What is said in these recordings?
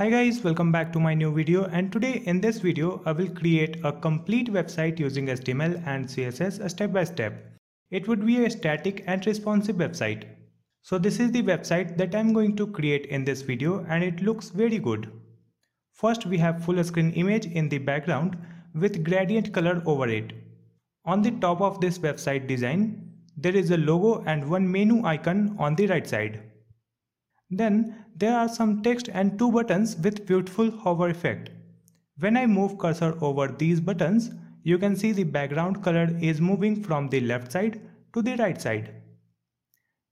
Hi guys, welcome back to my new video and today in this video I will create a complete website using HTML and CSS step by step. It would be a static and responsive website. So this is the website that I'm going to create in this video and it looks very good. First we have full screen image in the background with gradient color over it. On the top of this website design, there is a logo and one menu icon on the right side. Then there are some text and two buttons with beautiful hover effect. When I move cursor over these buttons, you can see the background color is moving from the left side to the right side.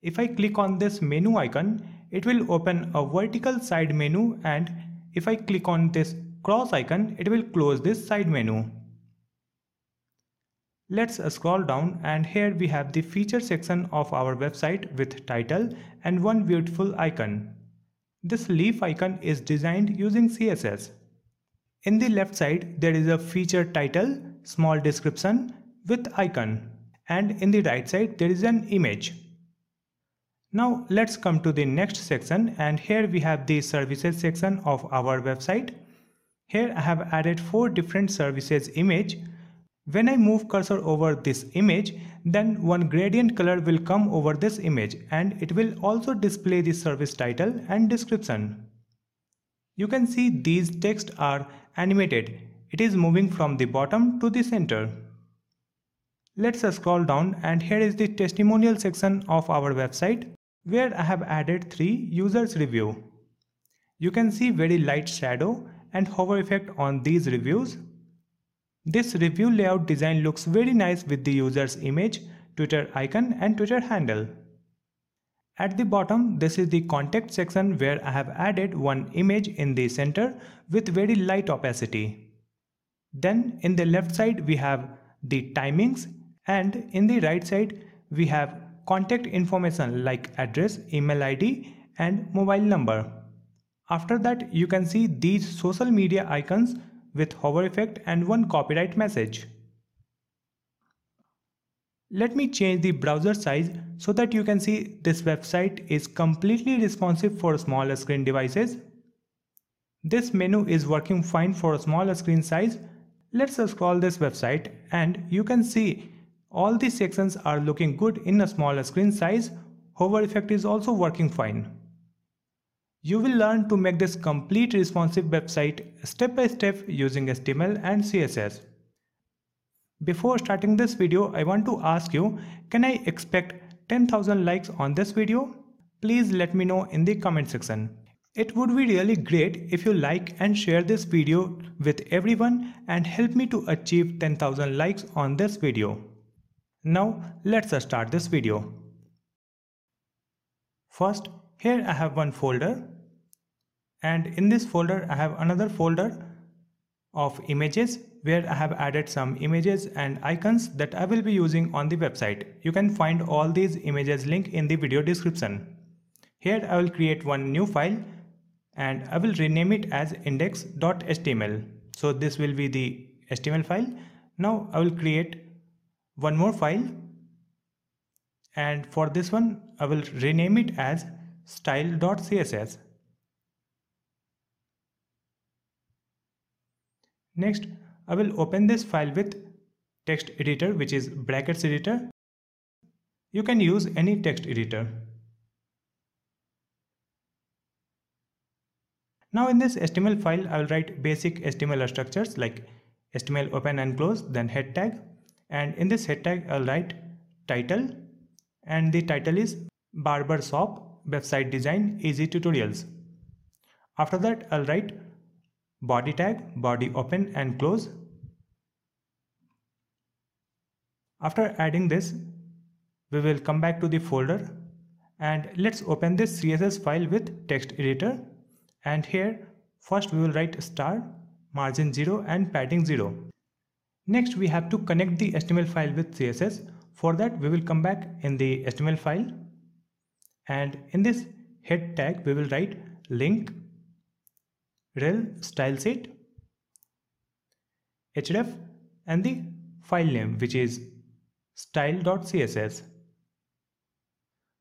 If I click on this menu icon, it will open a vertical side menu and if I click on this cross icon, it will close this side menu. Let's scroll down and here we have the feature section of our website with title and one beautiful icon. This leaf icon is designed using CSS. In the left side there is a feature title, small description with icon and in the right side there is an image. Now let's come to the next section and here we have the services section of our website. Here I have added four different services image when I move cursor over this image, then one gradient color will come over this image and it will also display the service title and description. You can see these texts are animated. It is moving from the bottom to the center. Let's scroll down and here is the testimonial section of our website where I have added 3 users review. You can see very light shadow and hover effect on these reviews this review layout design looks very nice with the user's image, Twitter icon and Twitter handle. At the bottom, this is the contact section where I have added one image in the center with very light opacity. Then in the left side, we have the timings and in the right side, we have contact information like address, email ID and mobile number. After that, you can see these social media icons with hover effect and one copyright message. Let me change the browser size so that you can see this website is completely responsive for small screen devices. This menu is working fine for small screen size. Let's scroll this website and you can see all the sections are looking good in a small screen size. Hover effect is also working fine. You will learn to make this complete responsive website step by step using HTML and CSS. Before starting this video, I want to ask you, can I expect 10,000 likes on this video? Please let me know in the comment section. It would be really great if you like and share this video with everyone and help me to achieve 10,000 likes on this video. Now let's start this video. First, here I have one folder and in this folder I have another folder of images where I have added some images and icons that I will be using on the website. You can find all these images link in the video description. Here I will create one new file and I will rename it as index.html. So this will be the HTML file. Now I will create one more file and for this one I will rename it as style.css Next, I will open this file with text editor which is brackets editor. You can use any text editor. Now in this HTML file, I will write basic HTML structures like HTML open and close, then head tag. And in this head tag, I'll write title and the title is barber shop website design easy tutorials. After that, I'll write body tag, body open and close. After adding this, we will come back to the folder and let's open this CSS file with text editor and here first we will write star margin 0 and padding 0. Next we have to connect the HTML file with CSS for that we will come back in the HTML file and in this head tag we will write link rel style set href and the file name which is style.css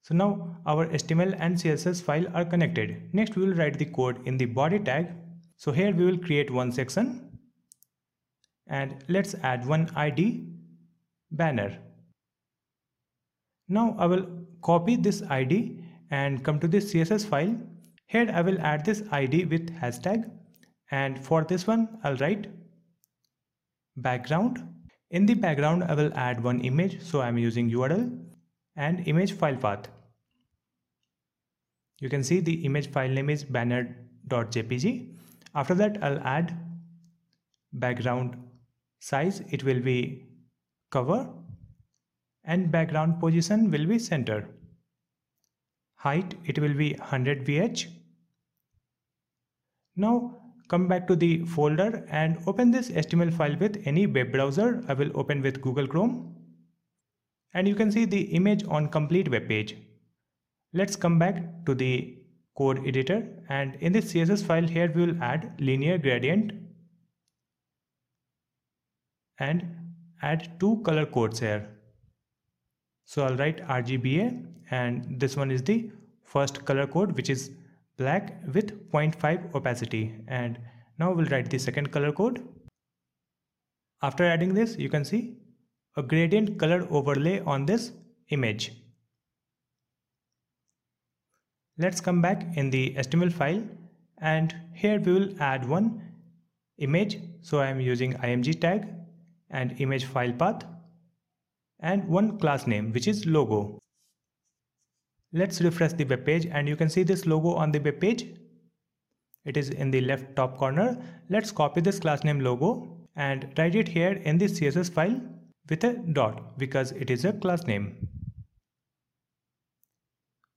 so now our HTML and CSS file are connected. Next we will write the code in the body tag. So here we will create one section and let's add one ID banner. Now I will copy this ID and come to the CSS file here I will add this ID with hashtag and for this one I'll write background. In the background I will add one image so I'm using URL and image file path. You can see the image file name is banner.jpg. After that I'll add background size it will be cover and background position will be center height it will be 100 VH. Now come back to the folder and open this HTML file with any web browser. I will open with Google Chrome and you can see the image on complete web page. Let's come back to the code editor and in this CSS file here we will add linear gradient and add two color codes here. So I'll write RGBA and this one is the first color code which is black with 0.5 opacity and now we'll write the second color code after adding this you can see a gradient color overlay on this image let's come back in the html file and here we will add one image so i am using img tag and image file path and one class name which is logo Let's refresh the web page and you can see this logo on the web page. It is in the left top corner. Let's copy this class name logo and write it here in the CSS file with a dot because it is a class name.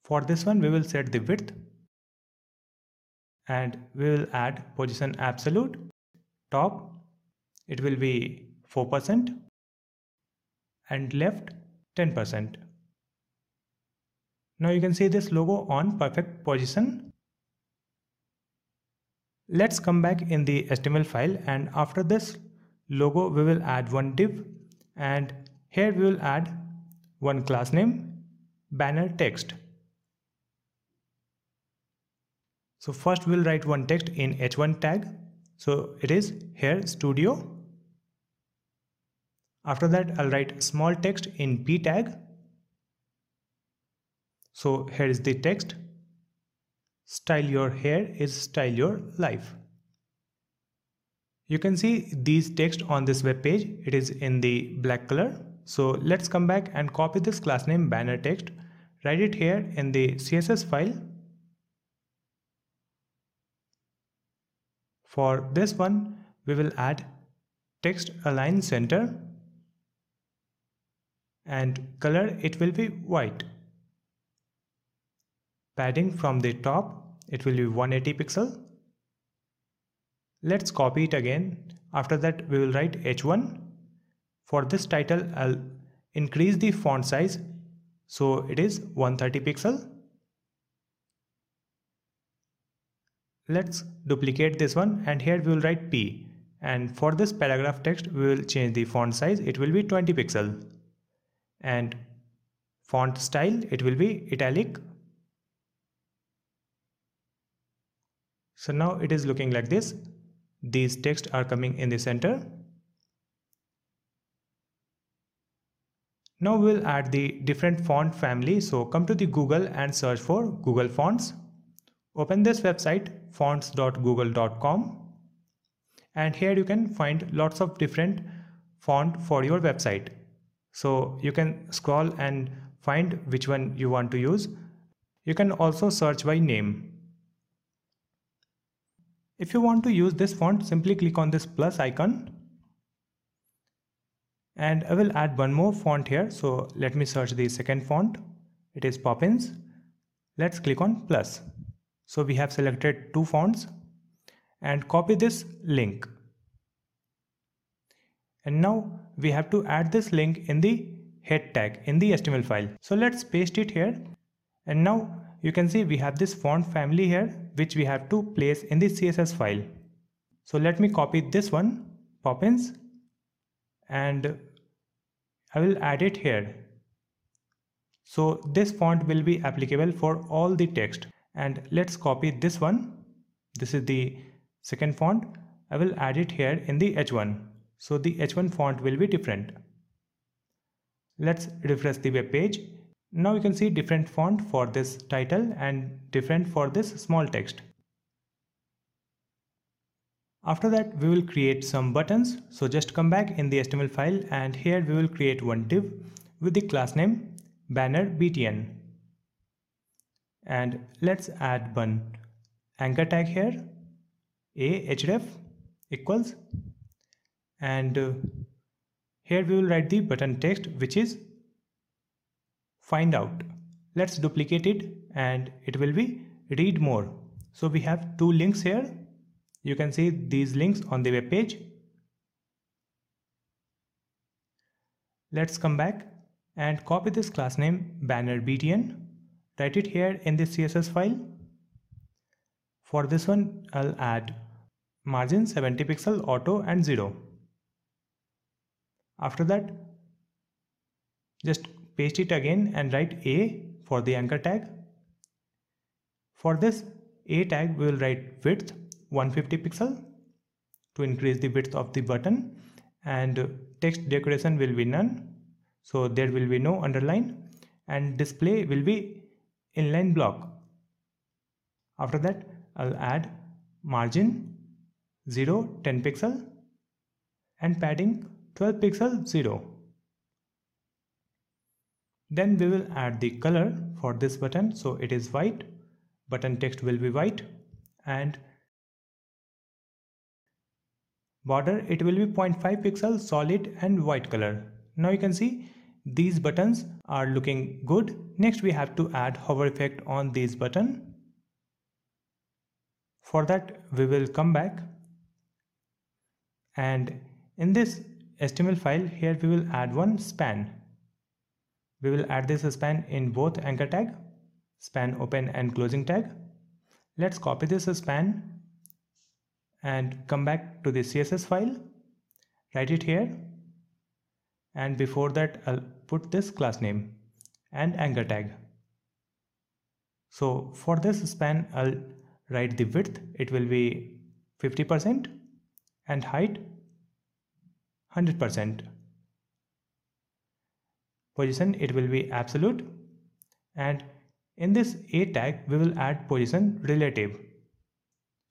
For this one, we will set the width and we will add position absolute top. It will be 4% and left 10%. Now you can see this logo on perfect position. Let's come back in the HTML file and after this logo we will add one div and here we will add one class name banner text. So first we'll write one text in h1 tag. So it is here studio. After that I'll write small text in p tag so here is the text. Style your hair is style your life. You can see these text on this web page. It is in the black color. So let's come back and copy this class name banner text. Write it here in the CSS file. For this one, we will add text align center and color it will be white padding from the top it will be 180 pixel let's copy it again after that we will write h1 for this title I'll increase the font size so it is 130 pixel let's duplicate this one and here we will write p and for this paragraph text we will change the font size it will be 20 pixel and font style it will be italic So now it is looking like this. These texts are coming in the center. Now we'll add the different font family. So come to the Google and search for Google Fonts. Open this website fonts.google.com and here you can find lots of different font for your website. So you can scroll and find which one you want to use. You can also search by name. If you want to use this font, simply click on this plus icon. And I will add one more font here. So let me search the second font. It is Poppins. Let's click on plus. So we have selected two fonts and copy this link. And now we have to add this link in the head tag in the HTML file. So let's paste it here. And now you can see we have this font family here which we have to place in the CSS file. So let me copy this one Poppins and I will add it here. So this font will be applicable for all the text and let's copy this one. This is the second font. I will add it here in the H1. So the H1 font will be different. Let's refresh the web page now you can see different font for this title and different for this small text. After that we will create some buttons. So just come back in the HTML file and here we will create one div with the class name banner btn and let's add one anchor tag here a href equals and uh, here we will write the button text which is find out. Let's duplicate it and it will be read more. So we have two links here. You can see these links on the web page. Let's come back and copy this class name banner btn. Write it here in the CSS file. For this one, I'll add margin 70 pixel auto and 0. After that, just paste it again and write a for the anchor tag. For this a tag we will write width 150 pixel to increase the width of the button and text decoration will be none so there will be no underline and display will be inline block after that I'll add margin 0 10 pixel and padding 12 pixel 0 then we will add the color for this button so it is white button text will be white and border it will be 0.5 pixel solid and white color now you can see these buttons are looking good next we have to add hover effect on this button for that we will come back and in this HTML file here we will add one span we will add this span in both anchor tag, span open and closing tag. Let's copy this span and come back to the CSS file, write it here. And before that, I'll put this class name and anchor tag. So for this span, I'll write the width. It will be 50% and height 100% position it will be absolute and in this a tag we will add position relative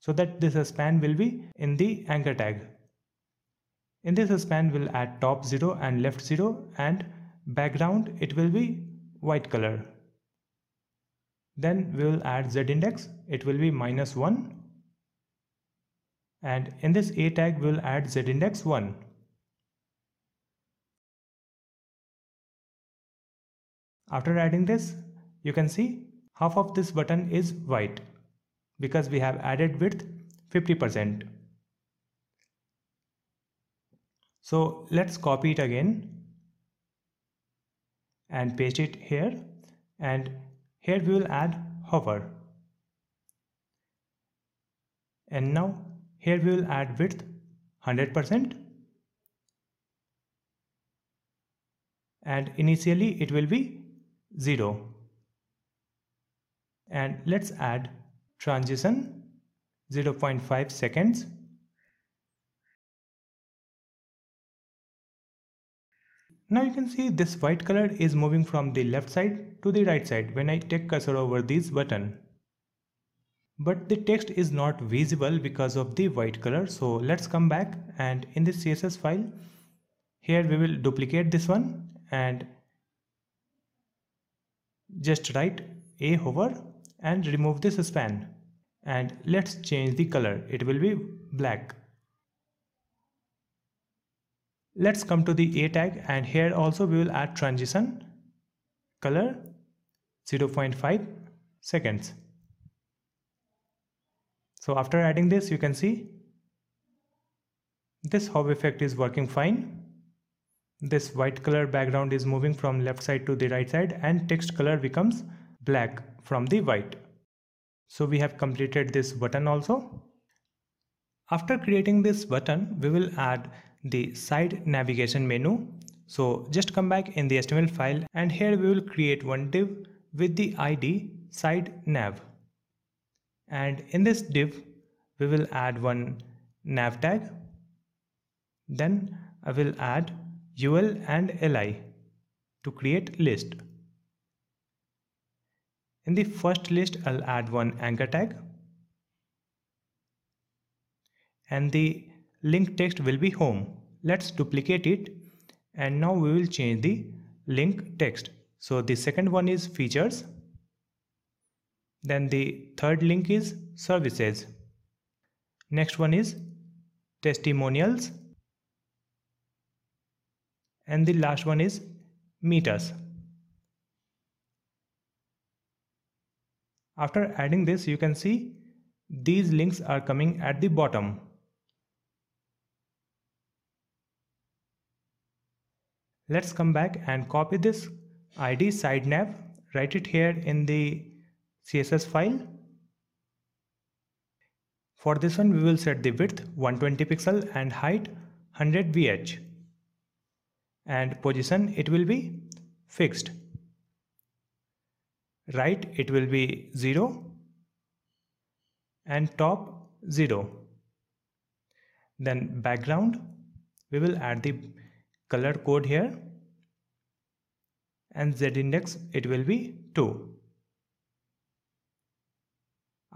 so that this span will be in the anchor tag. In this span we'll add top 0 and left 0 and background it will be white color. Then we'll add z index it will be minus 1 and in this a tag we'll add z index 1. After adding this, you can see half of this button is white because we have added width 50%. So let's copy it again and paste it here and here we will add hover. And now here we will add width 100% and initially it will be 0 and let's add transition 0.5 seconds now you can see this white color is moving from the left side to the right side when I take cursor over this button but the text is not visible because of the white color so let's come back and in the CSS file here we will duplicate this one and just write a hover and remove this span and let's change the color it will be black let's come to the a tag and here also we will add transition color 0.5 seconds so after adding this you can see this hover effect is working fine this white color background is moving from left side to the right side and text color becomes black from the white. So we have completed this button also. After creating this button, we will add the side navigation menu. So just come back in the HTML file and here we will create one div with the ID side nav. And in this div, we will add one nav tag. Then I will add UL and LI to create list. In the first list, I'll add one anchor tag and the link text will be home. Let's duplicate it and now we will change the link text. So the second one is features. Then the third link is services. Next one is testimonials and the last one is meters after adding this you can see these links are coming at the bottom let's come back and copy this id side nav. write it here in the css file for this one we will set the width 120 pixel and height 100 vh and position it will be fixed right it will be 0 and top 0 then background we will add the color code here and z index it will be 2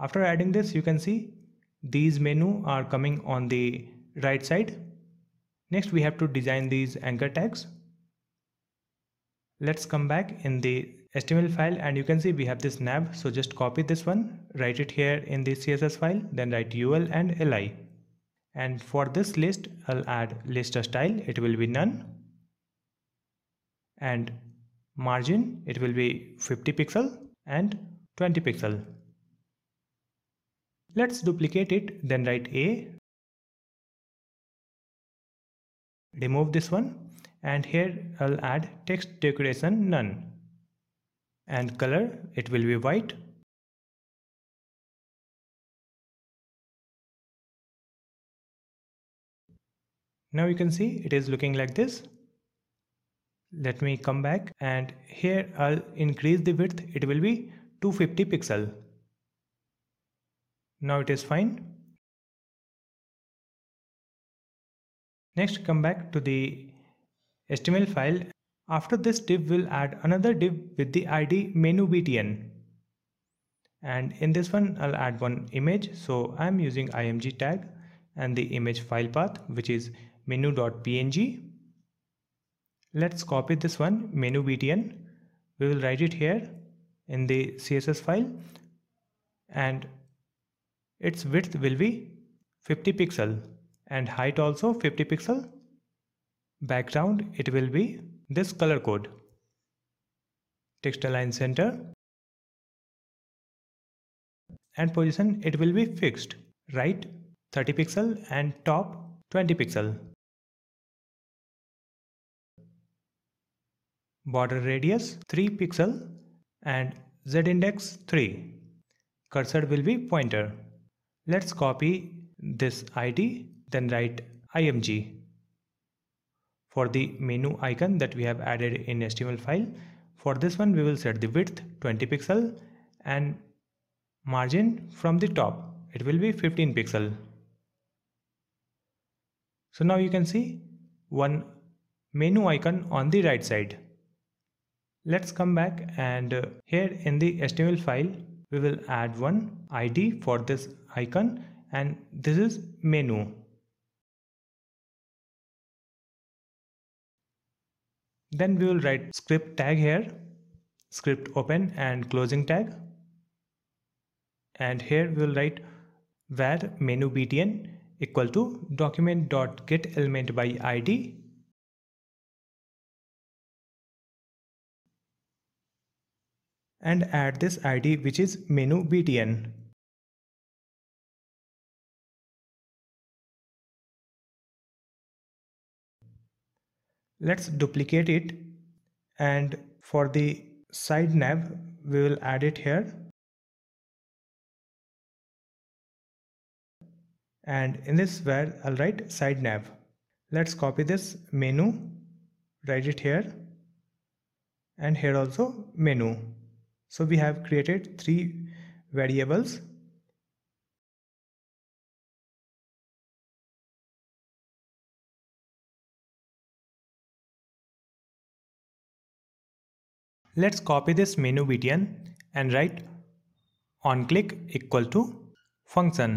after adding this you can see these menu are coming on the right side Next, we have to design these anchor tags. Let's come back in the HTML file and you can see we have this nav. So just copy this one, write it here in the CSS file, then write UL and LI. And for this list, I'll add list style. It will be none. And margin, it will be 50 pixel and 20 pixel. Let's duplicate it, then write A, remove this one and here I'll add text decoration none and color it will be white now you can see it is looking like this let me come back and here I'll increase the width it will be 250 pixel now it is fine Next come back to the HTML file. After this div we'll add another div with the id menu btn and in this one I'll add one image so I'm using img tag and the image file path which is menu.png let's copy this one menu btn we will write it here in the css file and its width will be 50 pixel and height also 50 pixel background it will be this color code text align center and position it will be fixed right 30 pixel and top 20 pixel border radius 3 pixel and z index 3 cursor will be pointer let's copy this id then write img for the menu icon that we have added in HTML file. For this one, we will set the width 20 pixel and margin from the top. It will be 15 pixel. So now you can see one menu icon on the right side. Let's come back and uh, here in the HTML file, we will add one ID for this icon and this is menu Then we will write script tag here, script open and closing tag. And here we will write var menu btn equal to document dot get element by id and add this id which is menu btn Let's duplicate it and for the side nav we will add it here and in this where I'll write side nav. Let's copy this menu, write it here and here also menu. So we have created three variables Let's copy this menu boolean and write onclick equal to function.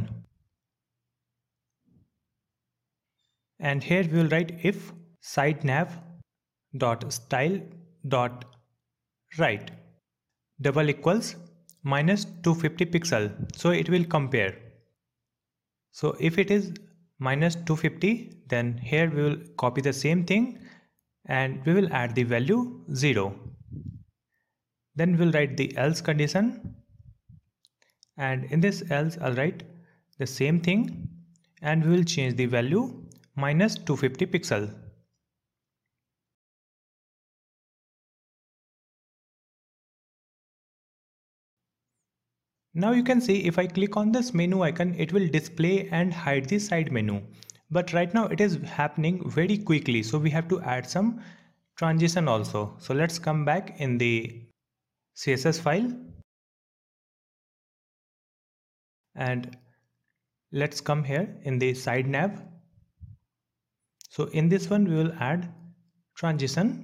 And here we will write if side nav dot style dot right double equals minus 250 pixel so it will compare so if it is minus 250 then here we will copy the same thing and we will add the value 0 then we'll write the else condition. And in this else, I'll write the same thing and we will change the value minus 250 pixel. Now you can see if I click on this menu icon, it will display and hide the side menu. But right now it is happening very quickly. So we have to add some transition also. So let's come back in the CSS file. And let's come here in the side nav. So in this one, we will add transition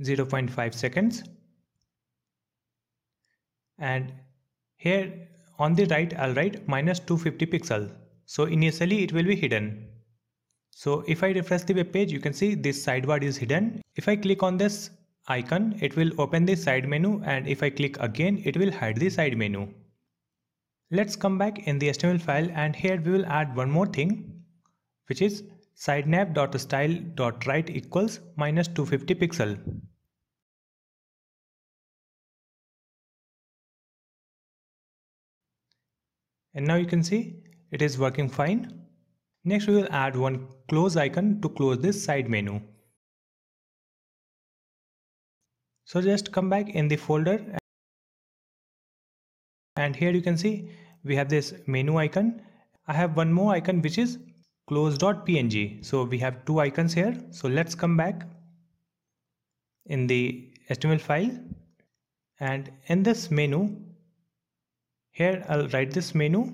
0.5 seconds. And here on the right, I'll write minus 250 pixel. So initially it will be hidden. So if I refresh the web page, you can see this sidebar is hidden. If I click on this, icon, it will open the side menu and if I click again, it will hide the side menu. Let's come back in the HTML file and here we will add one more thing which is sidenap.style.right equals minus 250 pixel. And now you can see it is working fine. Next we will add one close icon to close this side menu. so just come back in the folder and here you can see we have this menu icon I have one more icon which is close.png so we have two icons here so let's come back in the HTML file and in this menu here I'll write this menu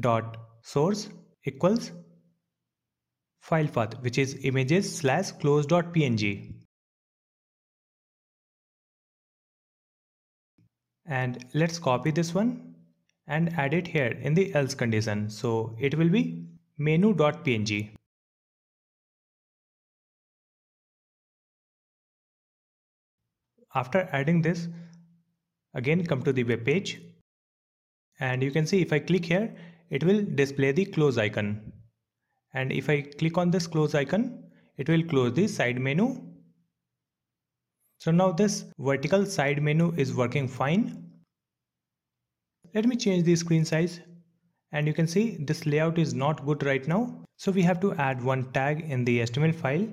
dot source equals file path which is images slash close.png and let's copy this one and add it here in the else condition so it will be menu.png after adding this again come to the web page and you can see if I click here it will display the close icon and if I click on this close icon it will close the side menu so now this vertical side menu is working fine. Let me change the screen size and you can see this layout is not good right now. So we have to add one tag in the HTML file.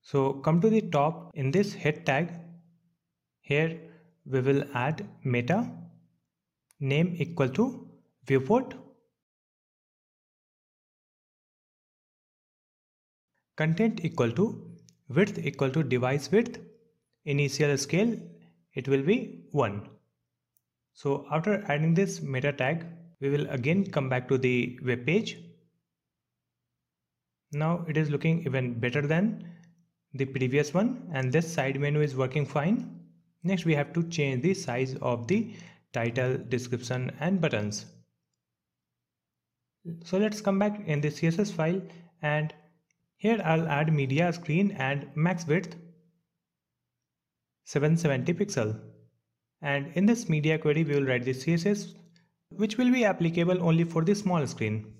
So come to the top in this head tag. Here we will add meta name equal to viewport. Content equal to width equal to device width initial scale it will be 1 so after adding this meta tag we will again come back to the web page now it is looking even better than the previous one and this side menu is working fine next we have to change the size of the title description and buttons so let's come back in the css file and here I'll add media screen and max width 770 pixel. And in this media query, we will write the CSS, which will be applicable only for the small screen.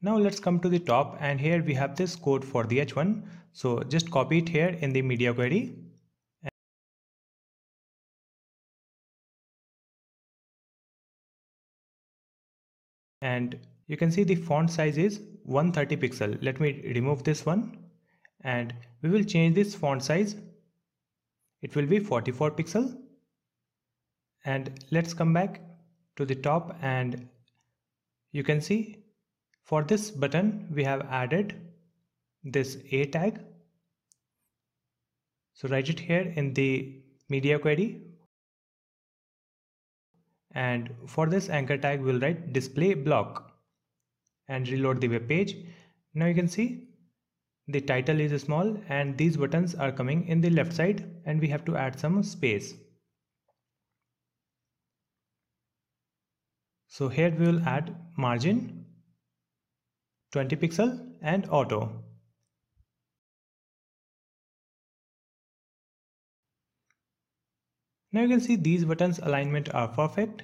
Now let's come to the top and here we have this code for the H1. So just copy it here in the media query and you can see the font size is 130 pixel let me remove this one and we will change this font size it will be 44 pixel and let's come back to the top and you can see for this button we have added this a tag so write it here in the media query and for this anchor tag we'll write display block and reload the web page now you can see the title is small and these buttons are coming in the left side and we have to add some space so here we will add margin 20 pixel and auto Now you can see these buttons alignment are perfect.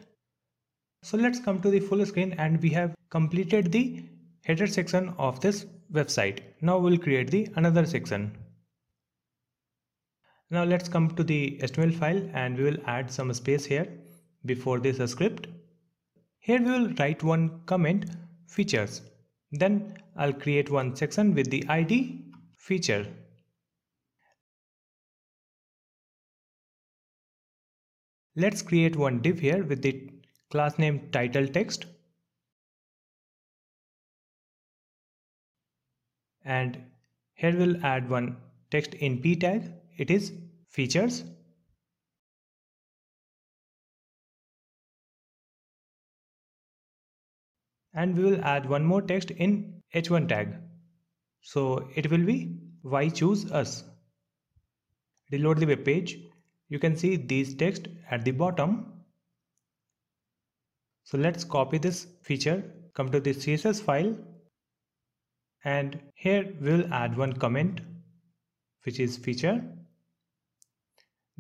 So let's come to the full screen and we have completed the header section of this website. Now we'll create the another section. Now let's come to the HTML file and we will add some space here before this script. Here we will write one comment features. Then I'll create one section with the ID feature. Let's create one div here with the class name title text and here we'll add one text in p tag it is features and we will add one more text in h1 tag so it will be why choose us reload the web page you can see these text at the bottom so let's copy this feature come to the css file and here we'll add one comment which is feature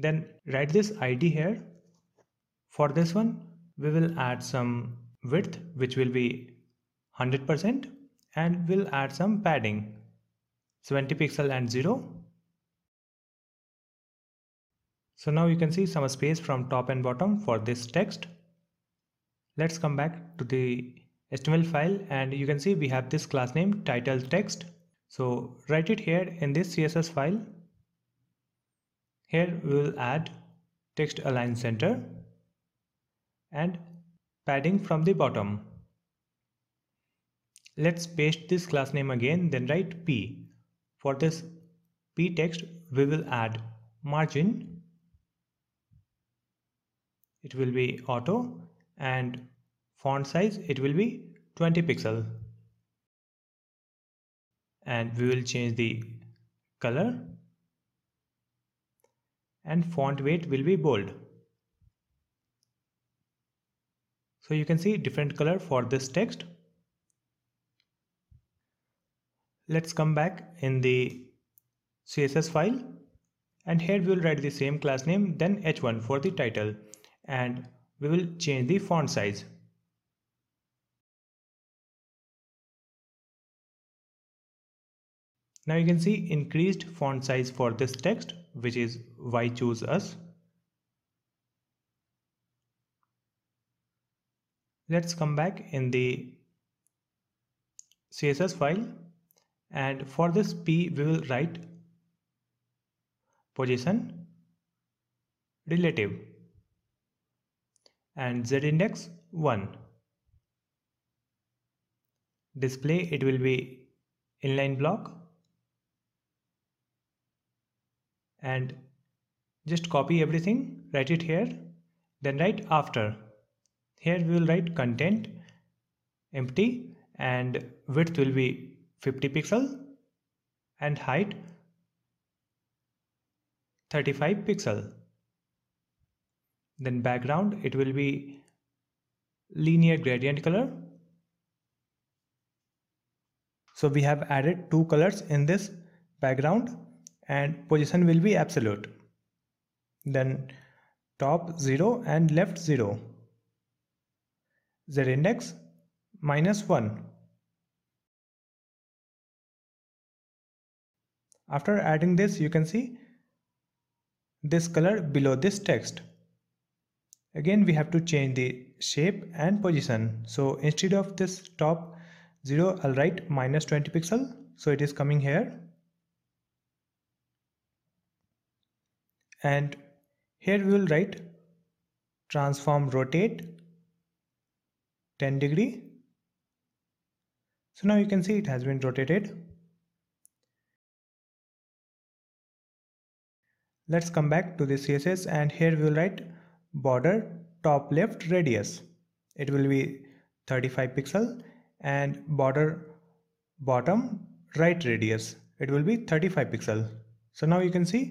then write this id here for this one we will add some width which will be 100% and we'll add some padding 20 pixel and 0 so now you can see some space from top and bottom for this text. Let's come back to the HTML file and you can see we have this class name title text. So write it here in this CSS file. Here we will add text align center and padding from the bottom. Let's paste this class name again then write p. For this p text we will add margin it will be auto and font size it will be 20 pixel and we will change the color and font weight will be bold so you can see different color for this text let's come back in the css file and here we will write the same class name then h1 for the title and we will change the font size now you can see increased font size for this text which is why choose us let's come back in the css file and for this p we will write position relative and z index 1 display it will be inline block and just copy everything write it here then write after here we will write content empty and width will be 50 pixel and height 35 pixel then background it will be linear gradient color so we have added two colors in this background and position will be absolute then top 0 and left 0 z index minus 1 after adding this you can see this color below this text again we have to change the shape and position so instead of this top 0 I'll write minus 20 pixel so it is coming here and here we will write transform rotate 10 degree so now you can see it has been rotated let's come back to the css and here we will write border top left radius it will be 35 pixel and border bottom right radius it will be 35 pixel so now you can see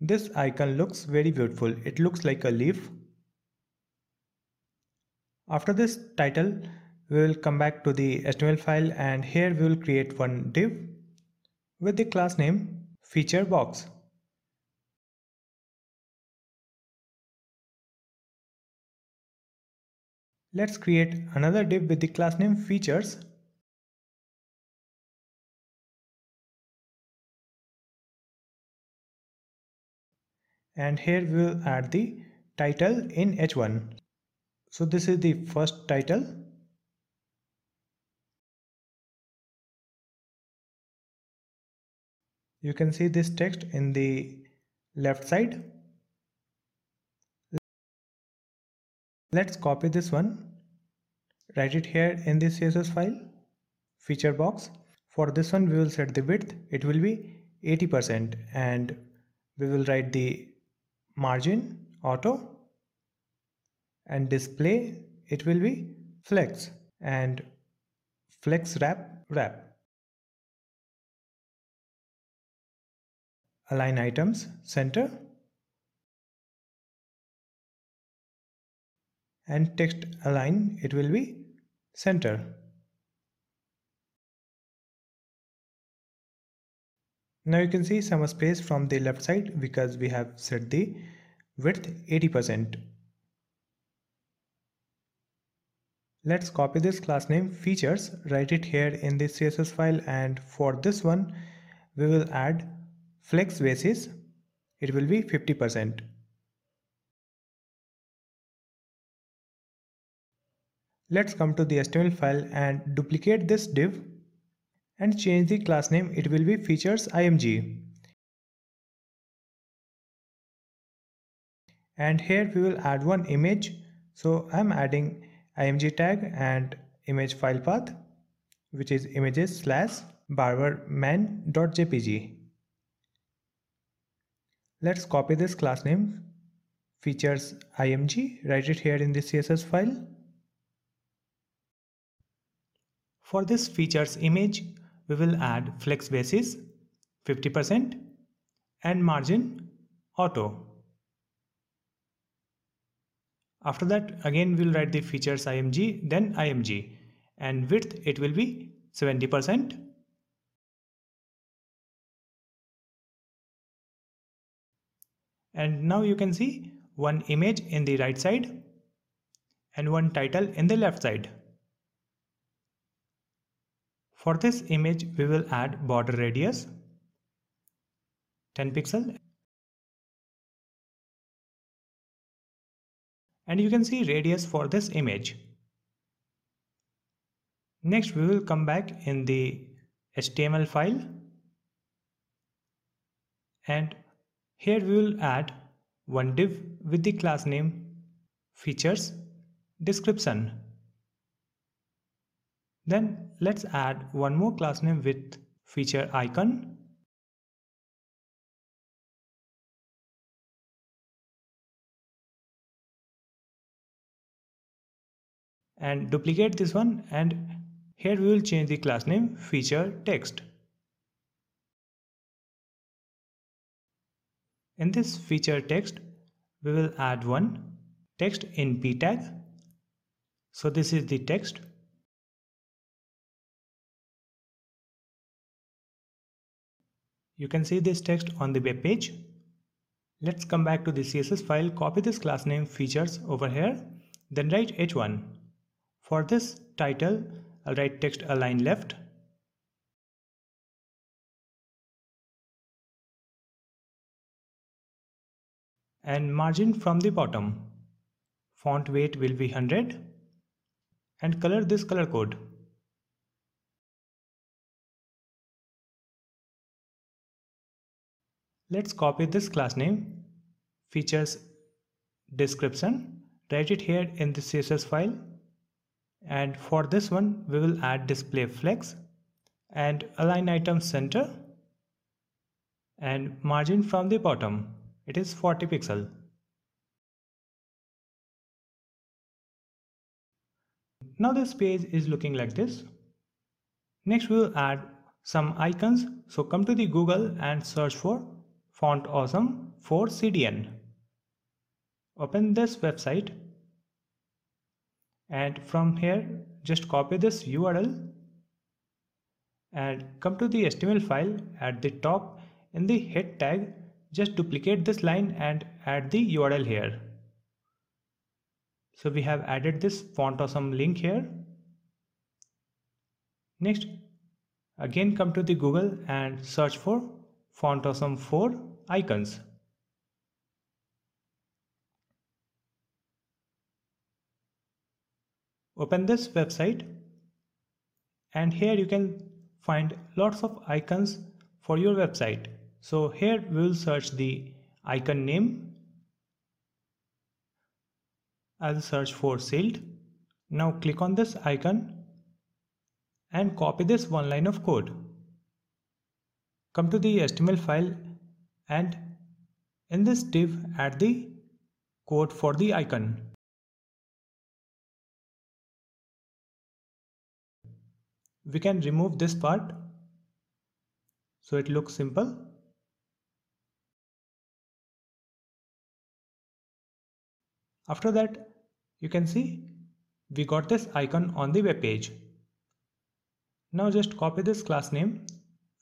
this icon looks very beautiful it looks like a leaf after this title we will come back to the html file and here we will create one div with the class name feature box Let's create another div with the class name features. And here we will add the title in h1. So this is the first title. You can see this text in the left side. Let's copy this one, write it here in this CSS file, feature box. For this one, we will set the width, it will be 80% and we will write the margin auto and display it will be flex and flex wrap wrap. Align items, center and text align it will be center now you can see some space from the left side because we have set the width 80 percent Let's copy this class name features, write it here in the CSS file and for this one we will add flex basis, it will be 50%. Let's come to the HTML file and duplicate this div and change the class name. It will be features img. And here we will add one image. So I'm adding img tag and image file path, which is images slash barberman.jpg. Let's copy this class name features img, write it here in the CSS file For this feature's image, we will add flex basis 50% and margin auto. After that again we'll write the features img then img and width it will be 70% and now you can see one image in the right side and one title in the left side. For this image, we will add border radius 10 pixel and you can see radius for this image. Next, we will come back in the HTML file and here we will add one div with the class name features description then let's add one more class name with feature icon. And duplicate this one and here we will change the class name feature text. In this feature text, we will add one text np tag. So this is the text You can see this text on the web page. Let's come back to the CSS file, copy this class name features over here, then write h1. For this title, I'll write text align left. And margin from the bottom. Font weight will be 100 and color this color code. Let's copy this class name, features description, write it here in the CSS file. And for this one, we will add display flex and align item center and margin from the bottom. It is 40 pixel. Now this page is looking like this. Next we will add some icons. So come to the Google and search for Font Awesome for CDN. Open this website and from here just copy this URL and come to the HTML file at the top in the head tag just duplicate this line and add the URL here. So we have added this font awesome link here. Next again come to the Google and search for font awesome 4 icons. Open this website and here you can find lots of icons for your website. So here we will search the icon name. I'll search for sealed. Now click on this icon and copy this one line of code. Come to the HTML file and in this div add the code for the icon. We can remove this part so it looks simple. After that you can see we got this icon on the web page. Now just copy this class name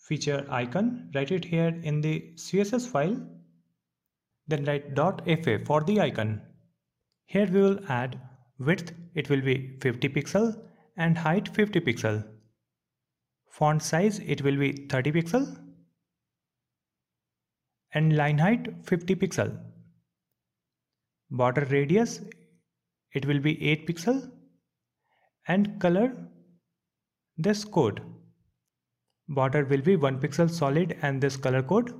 feature icon, write it here in the CSS file, then write .fa for the icon. Here we will add width, it will be 50 pixel and height 50 pixel. Font size, it will be 30 pixel and line height 50 pixel. Border radius, it will be 8 pixel and color this code border will be 1 pixel solid and this color code.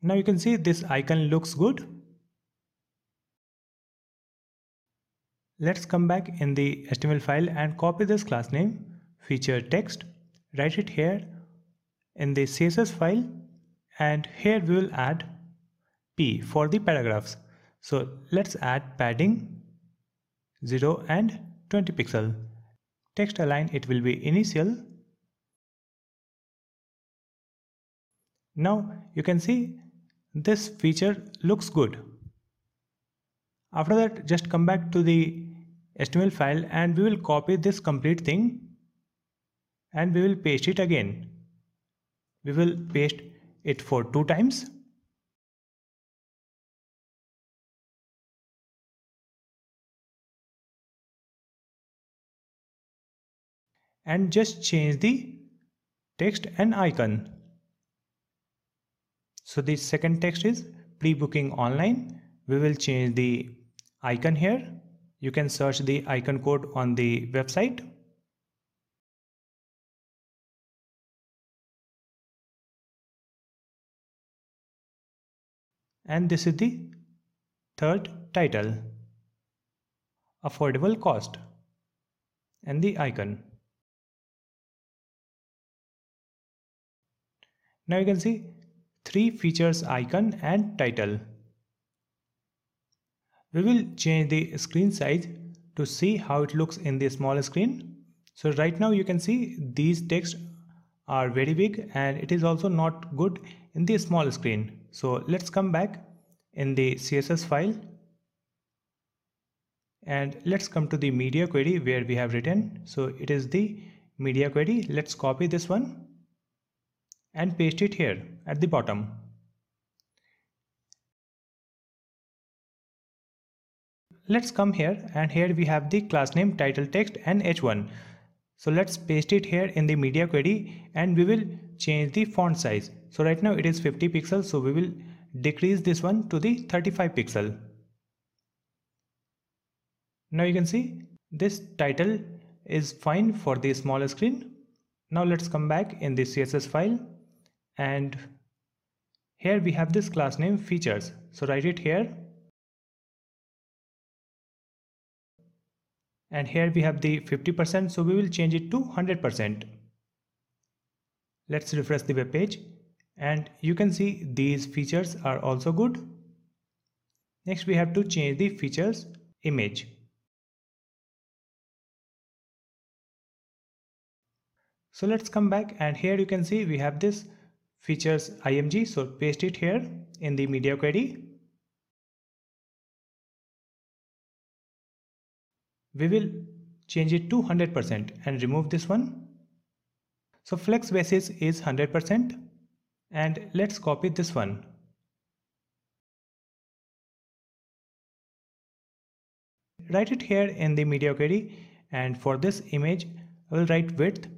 Now you can see this icon looks good. Let's come back in the HTML file and copy this class name, feature text, write it here in the CSS file and here we will add P for the paragraphs. So let's add padding 0 and 20 pixel text align it will be initial now you can see this feature looks good after that just come back to the HTML file and we will copy this complete thing and we will paste it again we will paste it for two times and just change the text and icon. So the second text is pre-booking online. We will change the icon here. You can search the icon code on the website. And this is the third title affordable cost and the icon Now you can see three features icon and title. We will change the screen size to see how it looks in the small screen. So right now you can see these text are very big and it is also not good in the small screen. So let's come back in the CSS file and let's come to the media query where we have written. So it is the media query. Let's copy this one and paste it here at the bottom. Let's come here and here we have the class name, title text and h1. So let's paste it here in the media query and we will change the font size. So right now it is 50 pixels so we will decrease this one to the 35 pixel. Now you can see this title is fine for the small screen. Now let's come back in the CSS file and here we have this class name features so write it here and here we have the 50% so we will change it to 100% let's refresh the web page and you can see these features are also good next we have to change the features image so let's come back and here you can see we have this features img so paste it here in the media query we will change it to 100% and remove this one so flex basis is 100% and let's copy this one write it here in the media query and for this image I will write width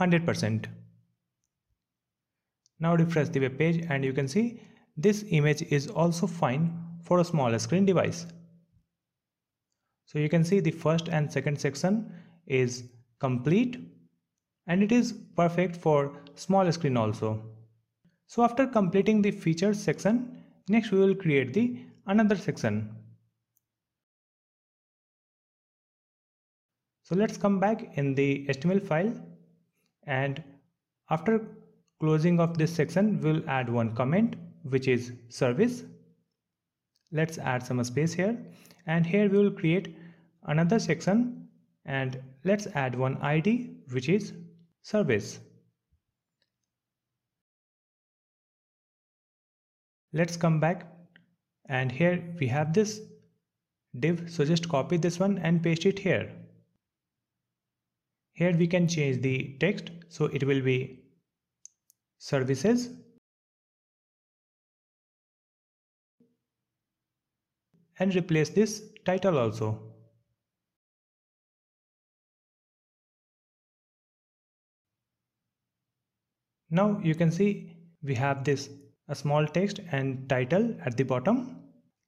100% now refresh the web page and you can see this image is also fine for a small screen device. So you can see the first and second section is complete and it is perfect for small screen also. So after completing the features section, next we will create the another section. So let's come back in the HTML file and after closing of this section we'll add one comment which is service let's add some space here and here we will create another section and let's add one id which is service let's come back and here we have this div so just copy this one and paste it here here we can change the text so it will be services and replace this title also. Now you can see we have this a small text and title at the bottom.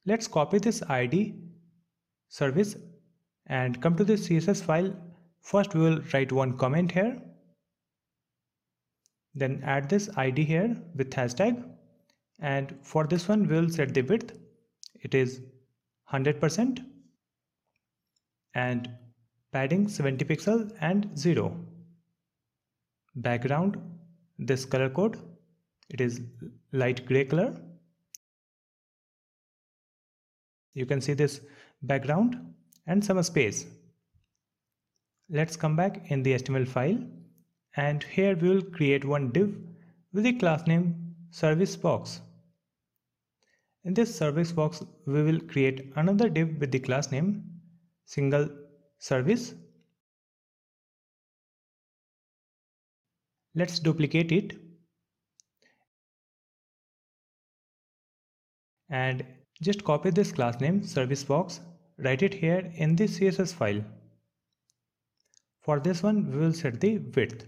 Let's copy this id service and come to the CSS file. First we will write one comment here then add this id here with hashtag and for this one we'll set the width it is 100% and padding 70 pixel and 0 background this color code it is light gray color you can see this background and some space let's come back in the html file and here we will create one div with the class name service box. In this service box we will create another div with the class name single service. Let's duplicate it and just copy this class name service box write it here in the css file for this one we will set the width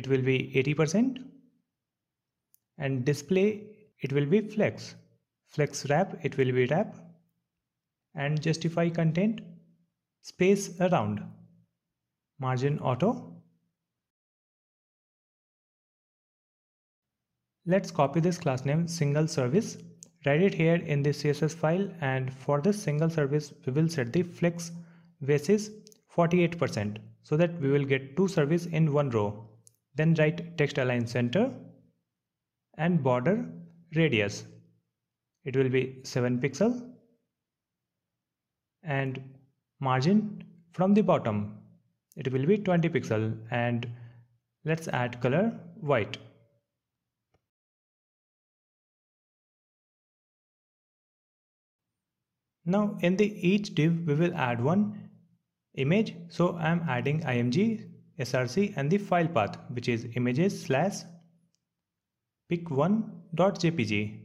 it will be 80% and display it will be flex flex wrap it will be wrap and justify content space around margin auto let's copy this class name single service write it here in the css file and for this single service we will set the flex basis 48% so that we will get two service in one row then write text align center and border radius. It will be 7 pixel and margin from the bottom. It will be 20 pixel and let's add color white. Now in the each div we will add one image so I am adding img src and the file path which is images slash pic1.jpg.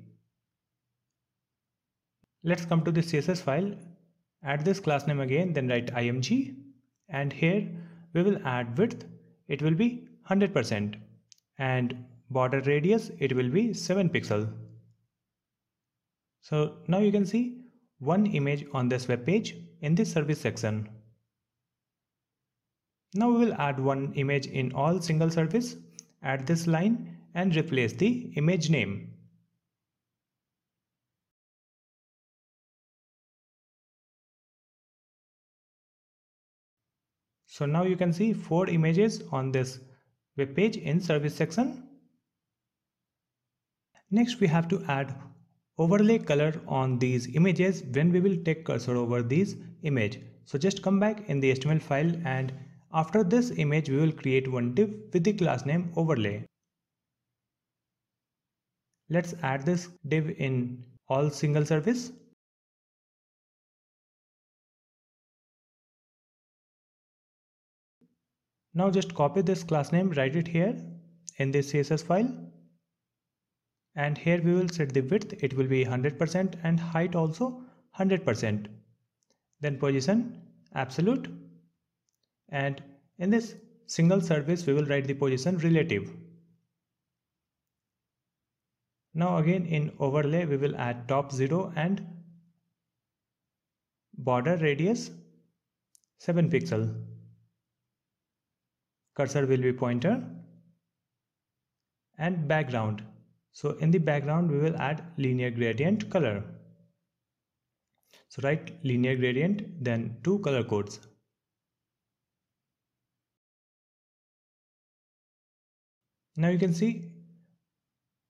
Let's come to the CSS file, add this class name again then write img and here we will add width it will be 100% and border radius it will be 7 pixel. So now you can see one image on this web page in the service section. Now we will add one image in all single surface, add this line and replace the image name. So now you can see four images on this web page in service section. Next we have to add overlay color on these images when we will take cursor over these image. So just come back in the HTML file and after this image, we will create one div with the class name overlay. Let's add this div in all single service. Now just copy this class name, write it here in this CSS file. And here we will set the width, it will be 100% and height also 100%. Then position absolute and in this single service we will write the position relative now again in overlay we will add top 0 and border radius 7 pixel cursor will be pointer and background so in the background we will add linear gradient color so write linear gradient then two color codes Now you can see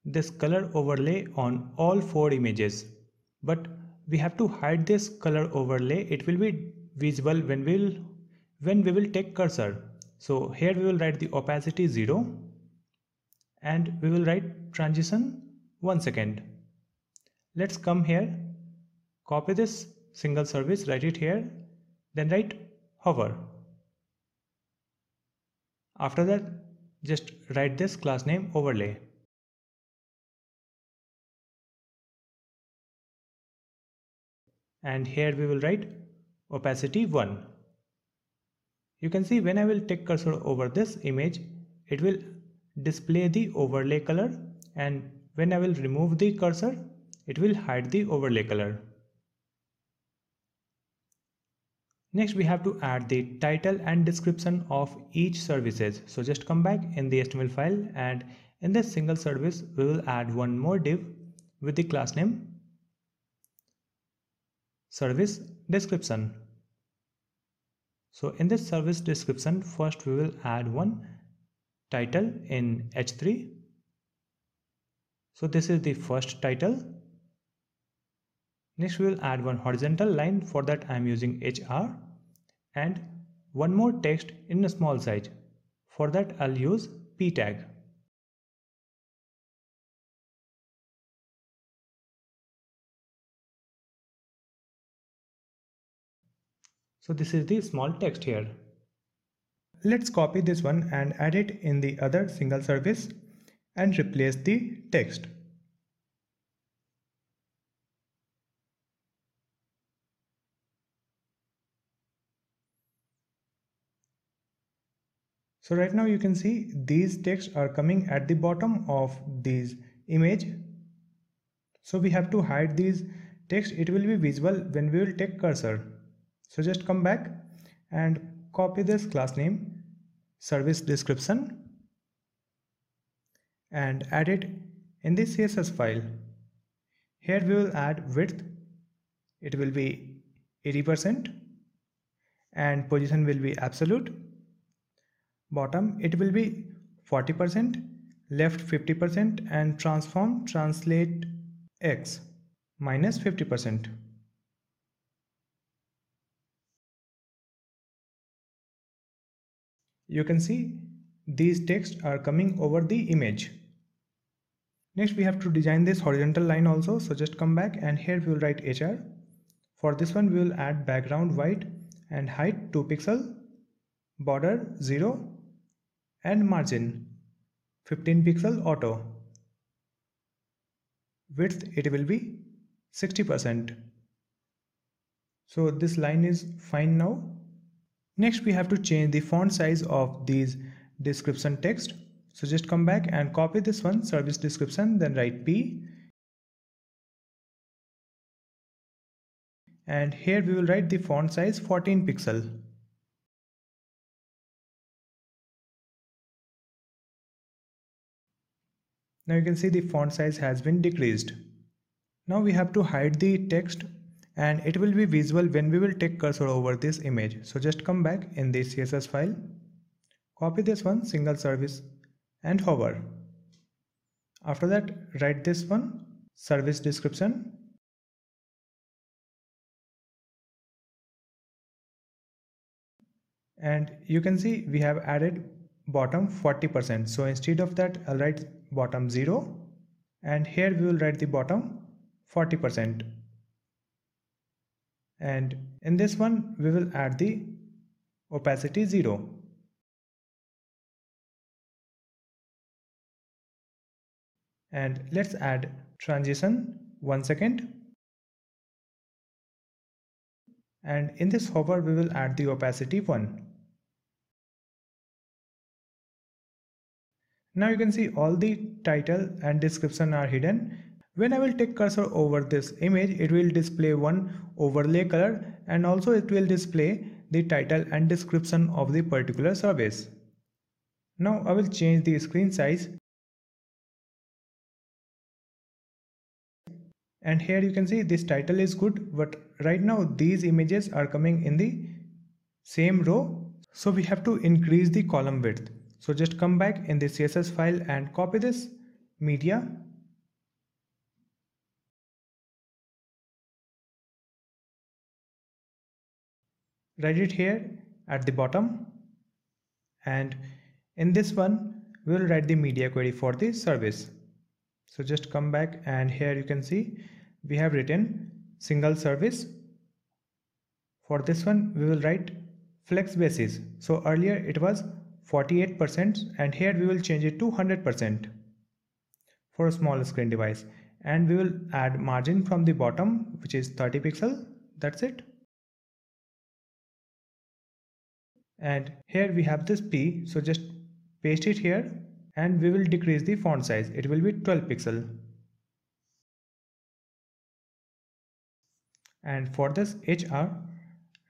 this color overlay on all four images but we have to hide this color overlay it will be visible when we'll when we will take cursor so here we will write the opacity 0 and we will write transition 1 second let's come here copy this single service write it here then write hover after that just write this class name overlay. And here we will write opacity 1. You can see when I will take cursor over this image, it will display the overlay color and when I will remove the cursor, it will hide the overlay color. Next, we have to add the title and description of each services. So just come back in the HTML file and in this single service, we will add one more div with the class name service description. So in this service description, first we will add one title in H3. So this is the first title Next we will add one horizontal line for that I am using HR and one more text in a small size. For that I'll use p tag. So this is the small text here. Let's copy this one and add it in the other single service and replace the text. So right now you can see these texts are coming at the bottom of this image. So we have to hide these text. It will be visible when we will take cursor. So just come back and copy this class name, service description and add it in the CSS file. Here we will add width. It will be 80% and position will be absolute bottom it will be 40% left 50% and transform translate x minus 50% you can see these texts are coming over the image next we have to design this horizontal line also so just come back and here we will write hr for this one we will add background white and height 2 pixel border 0 and margin 15 pixel auto width it will be 60% so this line is fine now next we have to change the font size of these description text so just come back and copy this one service description then write P and here we will write the font size 14 pixel Now you can see the font size has been decreased. Now we have to hide the text and it will be visible when we will take cursor over this image. So just come back in the CSS file, copy this one single service and hover. After that write this one service description and you can see we have added bottom 40% so instead of that I'll write bottom 0 and here we will write the bottom 40% and in this one we will add the opacity 0 and let's add transition 1 second and in this hover we will add the opacity 1 Now you can see all the title and description are hidden. When I will take cursor over this image, it will display one overlay color and also it will display the title and description of the particular service. Now I will change the screen size. And here you can see this title is good but right now these images are coming in the same row. So we have to increase the column width. So just come back in the CSS file and copy this media write it here at the bottom and in this one we will write the media query for the service so just come back and here you can see we have written single service for this one we will write flex basis so earlier it was 48% and here we will change it to 100% for a small screen device and we will add margin from the bottom which is 30 pixel that's it and here we have this p so just paste it here and we will decrease the font size it will be 12 pixel and for this hr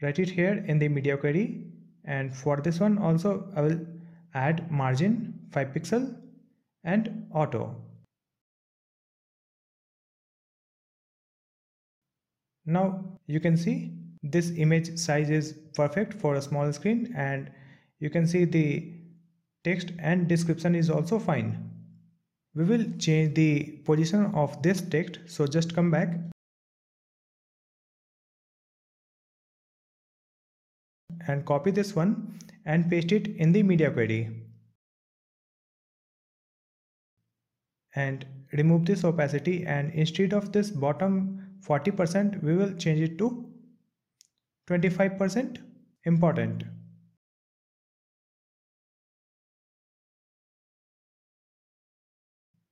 write it here in the media query and for this one also I will add margin 5 pixel and auto. Now you can see this image size is perfect for a small screen and you can see the text and description is also fine. We will change the position of this text so just come back and copy this one and paste it in the media query. And remove this opacity and instead of this bottom 40% we will change it to 25% important.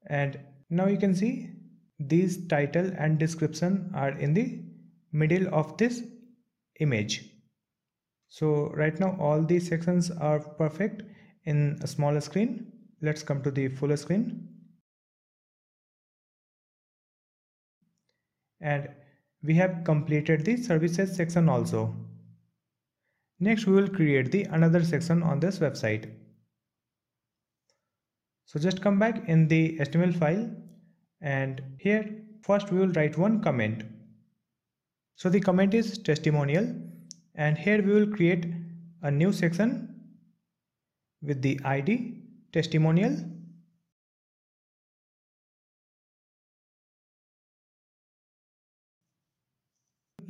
And now you can see these title and description are in the middle of this image. So right now all these sections are perfect in a smaller screen. Let's come to the fuller screen. And we have completed the services section also. Next we will create the another section on this website. So just come back in the HTML file and here first we will write one comment. So the comment is testimonial and here we will create a new section with the id testimonial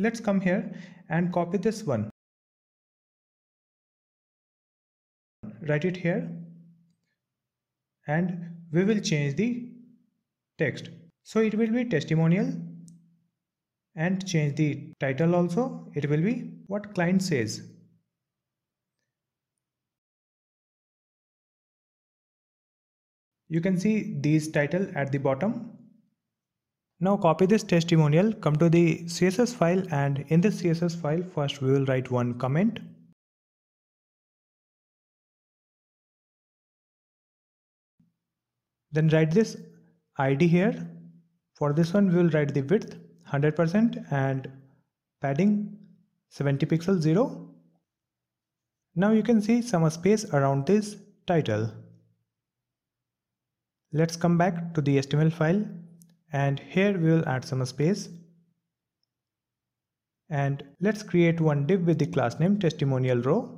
let's come here and copy this one write it here and we will change the text so it will be testimonial and change the title also it will be what client says you can see these title at the bottom now copy this testimonial, come to the CSS file and in this CSS file first we will write one comment. Then write this ID here. For this one we will write the width 100% and padding 70 pixel 0. Now you can see some space around this title. Let's come back to the HTML file and here we will add some space. And let's create one div with the class name testimonial row.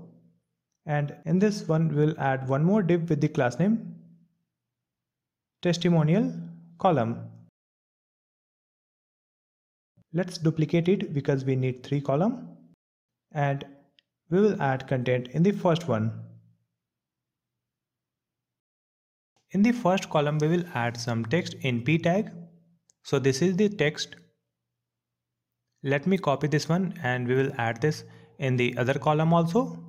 And in this one, we'll add one more div with the class name testimonial column. Let's duplicate it because we need three column and we will add content in the first one. In the first column, we will add some text in p tag. So this is the text. Let me copy this one and we will add this in the other column also.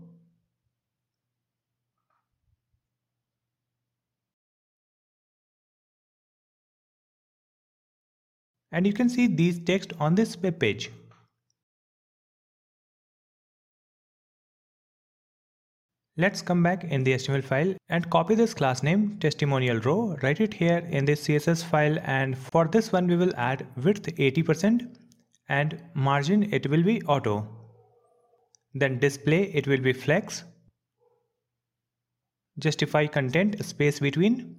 and you can see these text on this web page. Let's come back in the HTML file and copy this class name testimonial row, write it here in this CSS file and for this one we will add width 80% and margin it will be auto. Then display it will be flex. Justify content space between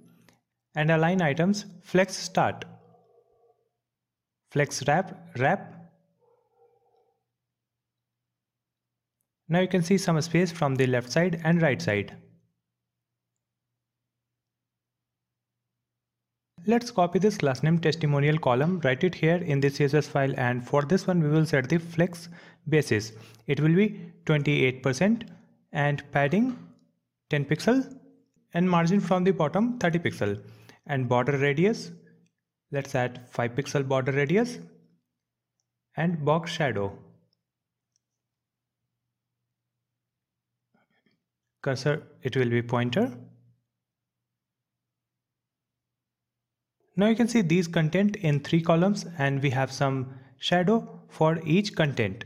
and align items flex start flex wrap wrap now you can see some space from the left side and right side let's copy this last name testimonial column write it here in the css file and for this one we will set the flex basis it will be 28 percent and padding 10 pixel and margin from the bottom 30 pixel and border radius Let's add 5 pixel border radius and box shadow. Cursor, it will be pointer. Now you can see these content in three columns and we have some shadow for each content.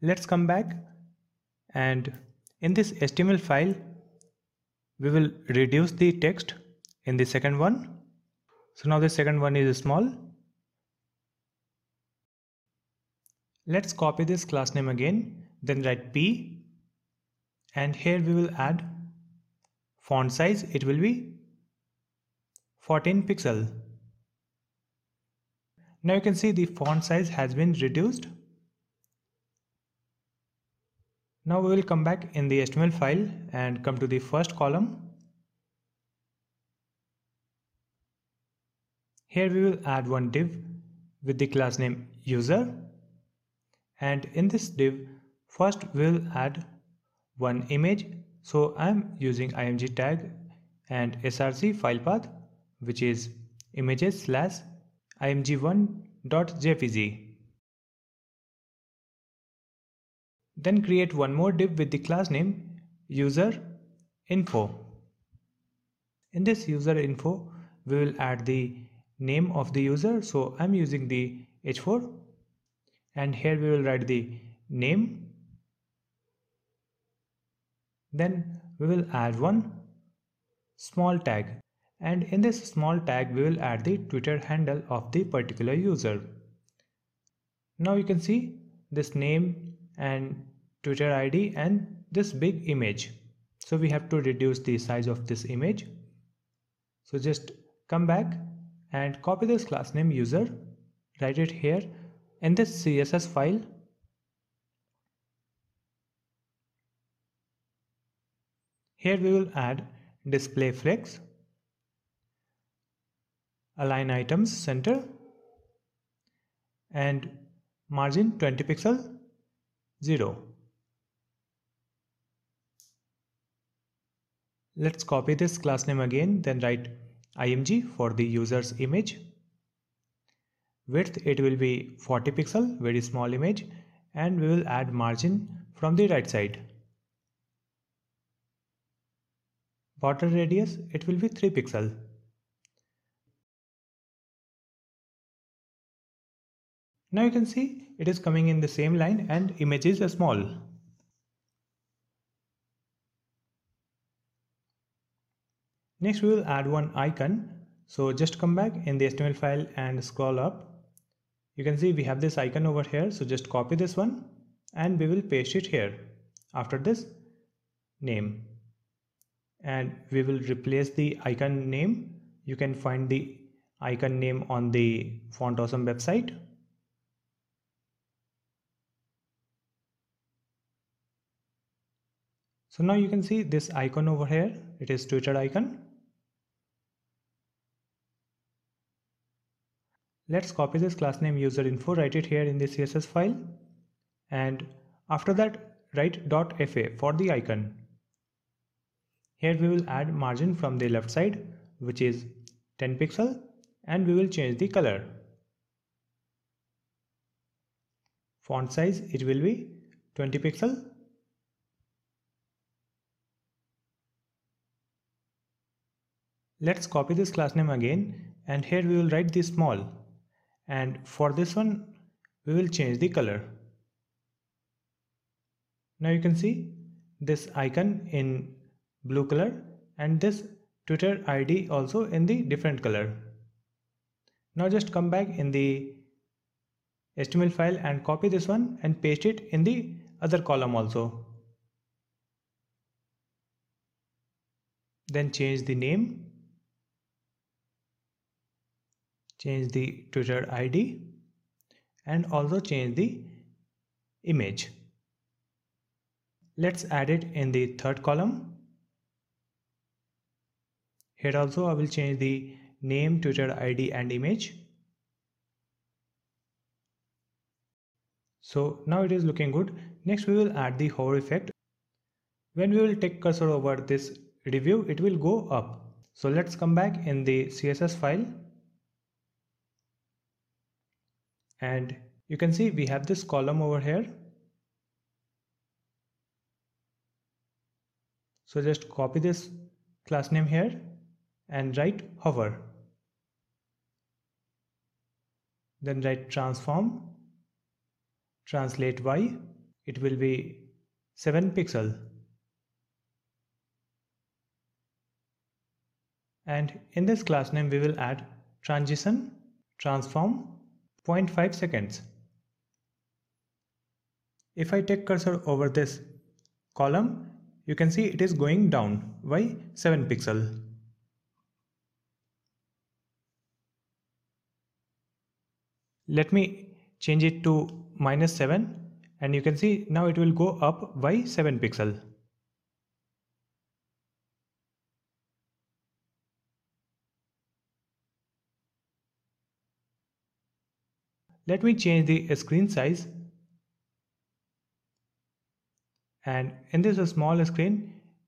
Let's come back and in this HTML file, we will reduce the text in the second one so now the second one is small. Let's copy this class name again, then write P and here we will add font size. It will be 14 pixel. Now you can see the font size has been reduced. Now we will come back in the HTML file and come to the first column Here we will add one div with the class name user and in this div first we'll add one image so I'm using img tag and src file path which is images slash img1.jpg Then create one more div with the class name user info. In this user info, we will add the name of the user so I'm using the h4 and here we will write the name then we will add one small tag and in this small tag we will add the twitter handle of the particular user now you can see this name and twitter id and this big image so we have to reduce the size of this image so just come back and copy this class name user write it here in this css file here we will add display flex align items center and margin 20 pixel 0 let's copy this class name again then write img for the user's image. Width it will be 40 pixel, very small image and we will add margin from the right side. Border radius it will be 3 pixel. Now you can see it is coming in the same line and image is small. Next we will add one icon. So just come back in the HTML file and scroll up. You can see we have this icon over here. So just copy this one and we will paste it here. After this name and we will replace the icon name. You can find the icon name on the Font Awesome website. So now you can see this icon over here, it is Twitter icon. Let's copy this class name user info. write it here in the CSS file. And after that, write .fa for the icon. Here we will add margin from the left side, which is 10 pixel, and we will change the color. Font size, it will be 20 pixel Let's copy this class name again and here we will write the small and for this one we will change the color now you can see this icon in blue color and this Twitter ID also in the different color. Now just come back in the HTML file and copy this one and paste it in the other column also. Then change the name change the Twitter ID and also change the image. Let's add it in the third column. Here also I will change the name, Twitter ID and image. So now it is looking good. Next we will add the hover effect. When we will take cursor over this review, it will go up. So let's come back in the CSS file and you can see we have this column over here so just copy this class name here and write hover then write transform translate y it will be 7 pixel and in this class name we will add transition transform 0.5 seconds. If I take cursor over this column, you can see it is going down by 7 pixel. Let me change it to minus 7 and you can see now it will go up by 7 pixel. Let me change the screen size. And in this small screen,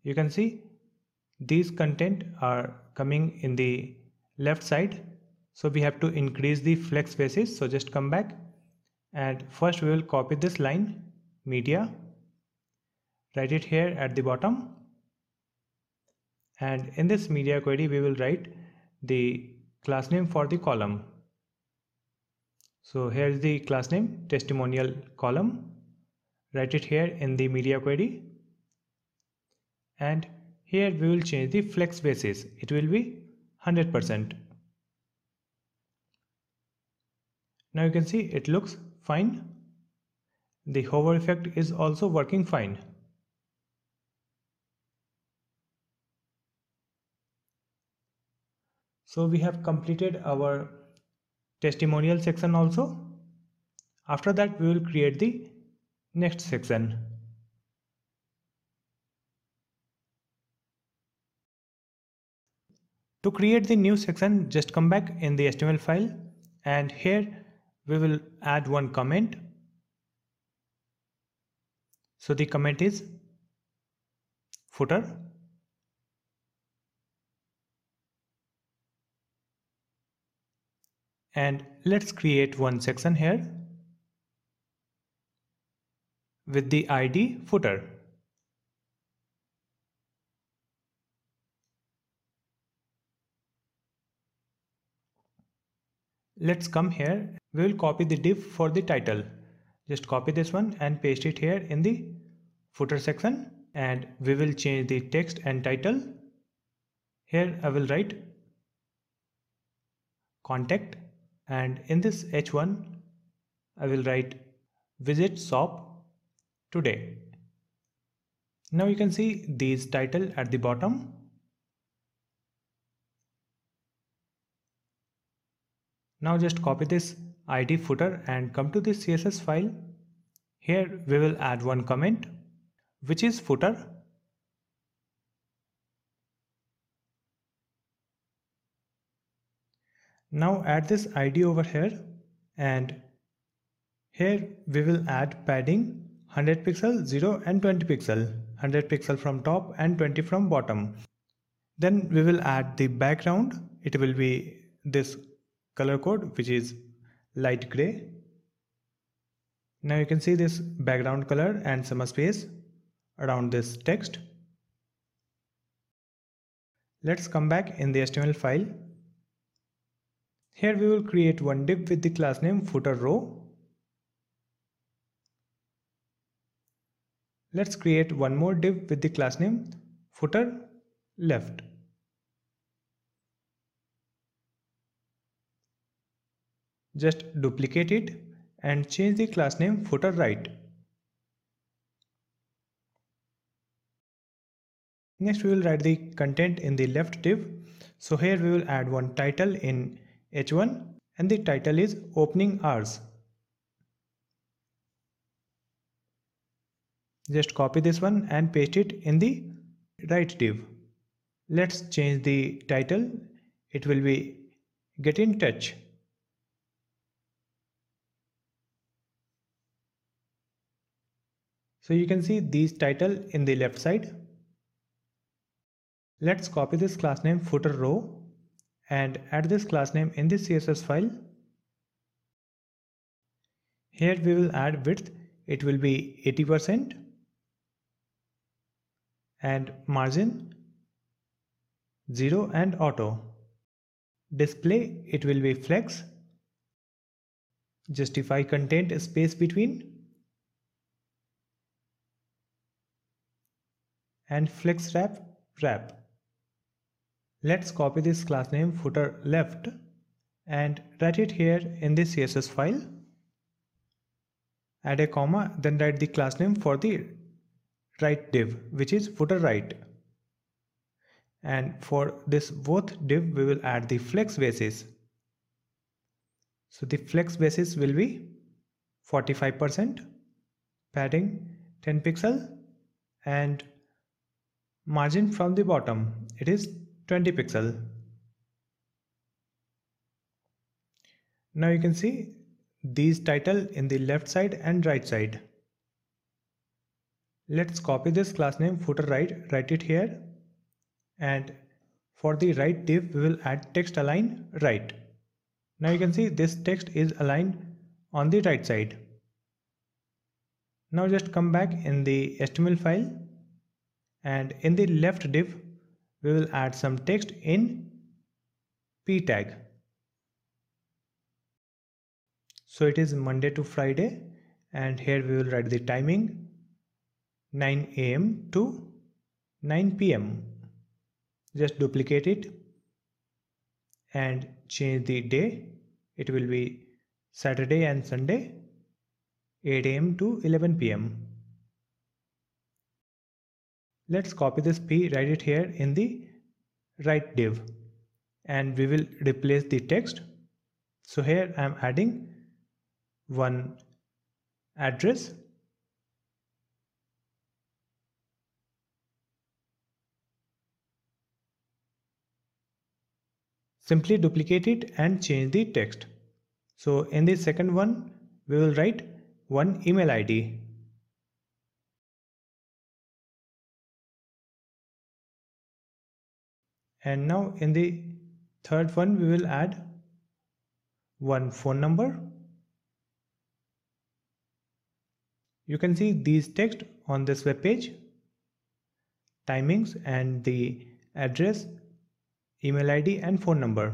you can see these content are coming in the left side. So we have to increase the flex basis. So just come back and first we will copy this line media, write it here at the bottom. And in this media query, we will write the class name for the column so here is the class name testimonial column. Write it here in the media query. And here we will change the flex basis. It will be 100%. Now you can see it looks fine. The hover effect is also working fine. So we have completed our testimonial section also. After that we will create the next section. To create the new section just come back in the HTML file and here we will add one comment. So the comment is footer and let's create one section here with the id footer. Let's come here, we will copy the div for the title. Just copy this one and paste it here in the footer section and we will change the text and title. Here I will write contact and in this h1 I will write visit shop today now you can see these title at the bottom now just copy this id footer and come to the css file here we will add one comment which is footer Now add this ID over here and here we will add padding 100 pixel, 0 and 20 pixel, 100 pixel from top and 20 from bottom. Then we will add the background. It will be this color code which is light gray. Now you can see this background color and some space around this text. Let's come back in the HTML file here we will create one div with the class name footer row. Let's create one more div with the class name footer left. Just duplicate it and change the class name footer right. Next we will write the content in the left div. So here we will add one title in H1 and the title is opening hours. Just copy this one and paste it in the right div. Let's change the title. It will be get in touch. So you can see these title in the left side. Let's copy this class name footer row and add this class name in this CSS file. Here we will add width, it will be 80% and margin 0 and auto. Display it will be flex. Justify content space between and flex wrap wrap. Let's copy this class name footer left and write it here in the CSS file. Add a comma, then write the class name for the right div, which is footer right. And for this both div, we will add the flex basis. So the flex basis will be 45% padding 10 pixel and margin from the bottom it is 20 pixel now you can see these title in the left side and right side let's copy this class name footer right write it here and for the right div we will add text align right now you can see this text is aligned on the right side now just come back in the html file and in the left div we will add some text in p tag so it is monday to friday and here we will write the timing 9 a.m. to 9 p.m. just duplicate it and change the day it will be Saturday and Sunday 8 a.m. to 11 p.m. Let's copy this P, write it here in the right div and we will replace the text. So here I am adding one address simply duplicate it and change the text. So in the second one, we will write one email ID and now in the third one we will add one phone number you can see these text on this web page timings and the address email id and phone number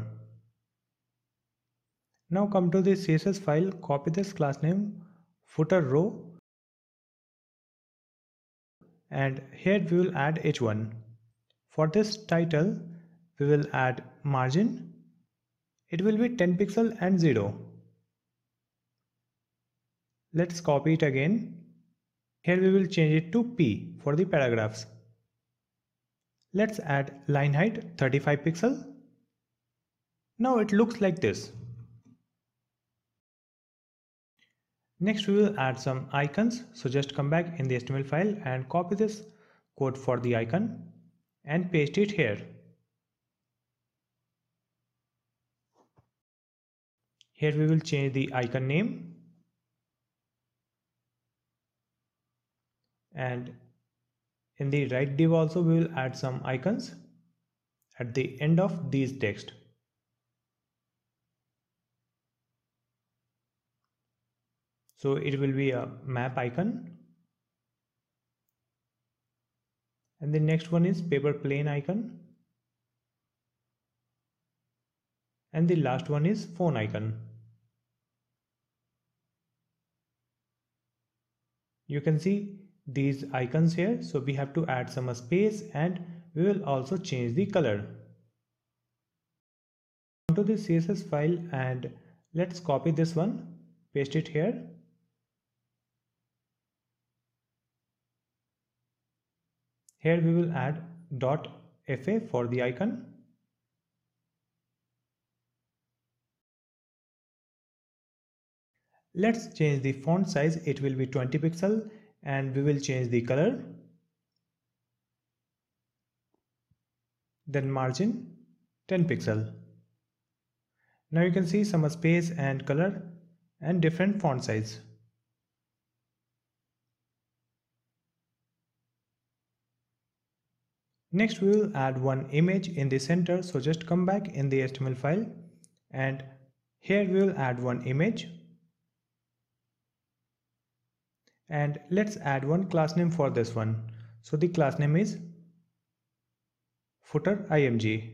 now come to the css file copy this class name footer row and here we will add h1 for this title we will add margin it will be 10 pixel and 0 let's copy it again here we will change it to P for the paragraphs let's add line height 35 pixel now it looks like this Next we will add some icons so just come back in the HTML file and copy this code for the icon and paste it here. here we will change the icon name and in the right div also we will add some icons at the end of these text so it will be a map icon and the next one is paper plane icon and the last one is phone icon you can see these icons here so we have to add some space and we will also change the color to the css file and let's copy this one paste it here here we will add dot fa for the icon Let's change the font size. It will be 20 pixel and we will change the color. Then margin 10 pixel. Now you can see some space and color and different font size. Next we will add one image in the center so just come back in the HTML file and here we will add one image and let's add one class name for this one. So the class name is footer img.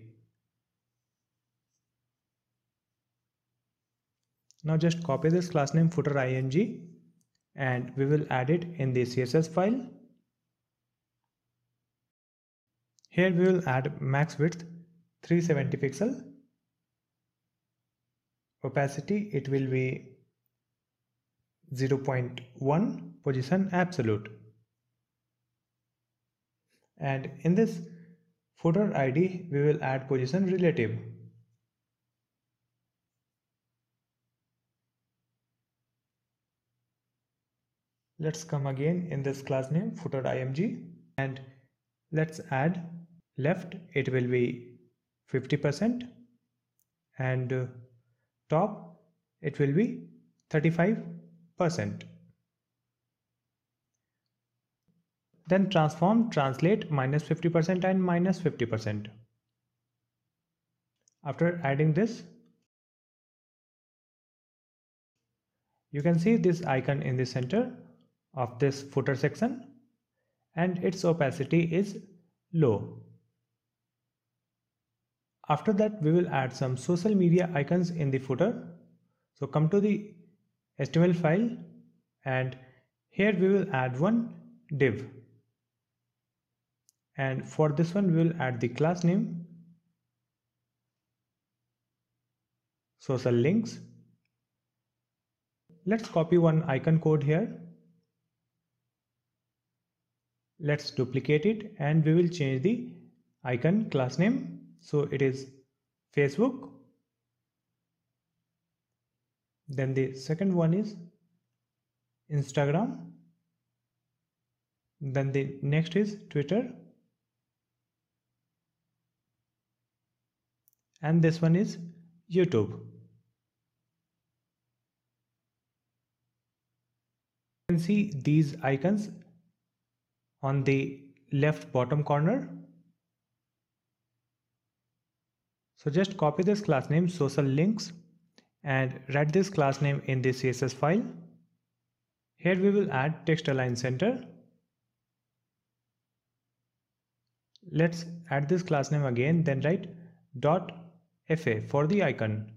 Now just copy this class name footer img and we will add it in the CSS file. Here we will add max width 370 pixel. Opacity it will be 0.1 position absolute and in this footer id we will add position relative let's come again in this class name footer img and let's add left it will be 50% and top it will be 35% Then transform, translate minus 50% and minus 50%. After adding this, you can see this icon in the center of this footer section and its opacity is low. After that we will add some social media icons in the footer. So come to the HTML file and here we will add one div and for this one we will add the class name social links let's copy one icon code here let's duplicate it and we will change the icon class name so it is facebook then the second one is instagram then the next is twitter and this one is YouTube. You can see these icons on the left bottom corner. So just copy this class name social links and write this class name in the CSS file. Here we will add text align center. Let's add this class name again then write dot FA for the icon.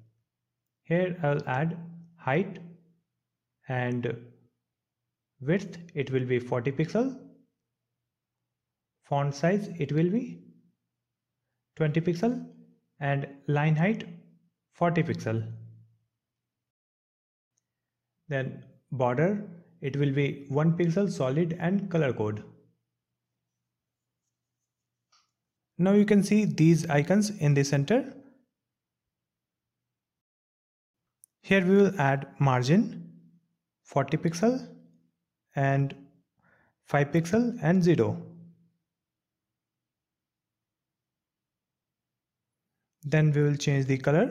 Here I'll add height and width it will be 40 pixel. Font size it will be 20 pixel and line height 40 pixel. Then border it will be 1 pixel solid and color code. Now you can see these icons in the center here we will add margin 40 pixel and 5 pixel and 0 then we will change the color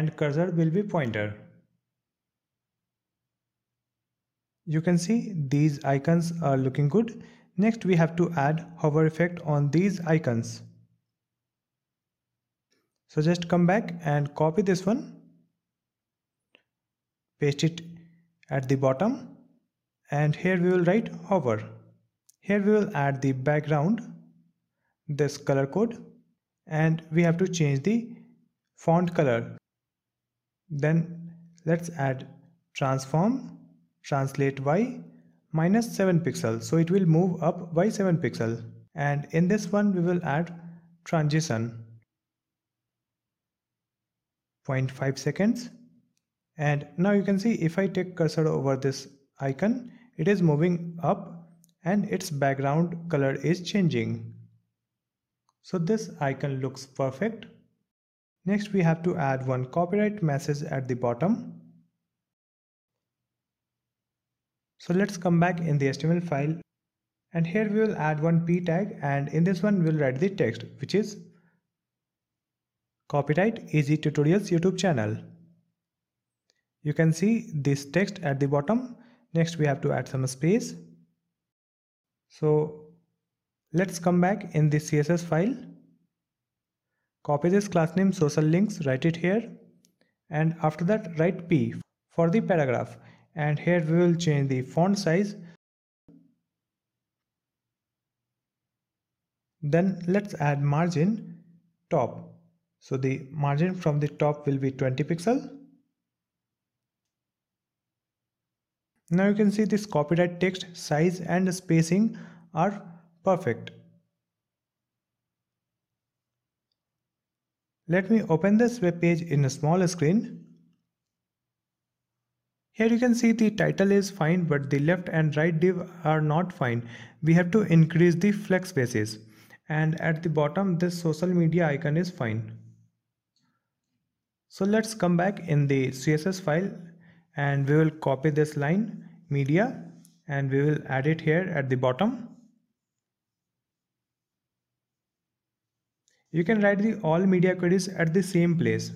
and cursor will be pointer you can see these icons are looking good next we have to add hover effect on these icons so just come back and copy this one paste it at the bottom and here we will write hover here we will add the background this color code and we have to change the font color then let's add transform translate y minus 7 pixel so it will move up by 7 pixel and in this one we will add transition 0.5 seconds and now you can see if I take cursor over this icon it is moving up and its background color is changing. So this icon looks perfect. Next we have to add one copyright message at the bottom. So let's come back in the HTML file and here we will add one p tag and in this one we will write the text which is Copyright Easy Tutorials YouTube channel. You can see this text at the bottom. Next we have to add some space. So let's come back in the CSS file. Copy this class name social links, write it here. And after that write P for the paragraph. And here we will change the font size then let's add margin top so the margin from the top will be 20 pixel. Now you can see this copyright text size and spacing are perfect. Let me open this web page in a small screen. Here you can see the title is fine but the left and right div are not fine. We have to increase the flex spaces and at the bottom this social media icon is fine. So let's come back in the CSS file and we will copy this line media and we will add it here at the bottom. You can write the all media queries at the same place.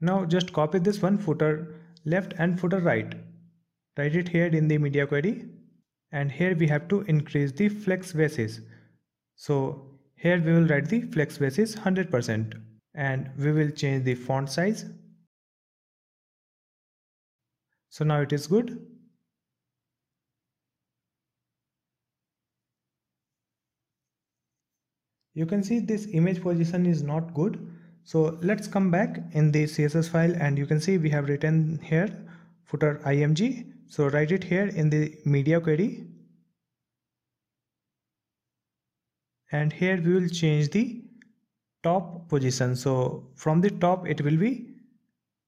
Now just copy this one footer left and footer right. Write it here in the media query and here we have to increase the flex basis. So here we will write the flex basis 100% and we will change the font size so now it is good you can see this image position is not good so let's come back in the css file and you can see we have written here footer img so write it here in the media query and here we will change the top position so from the top it will be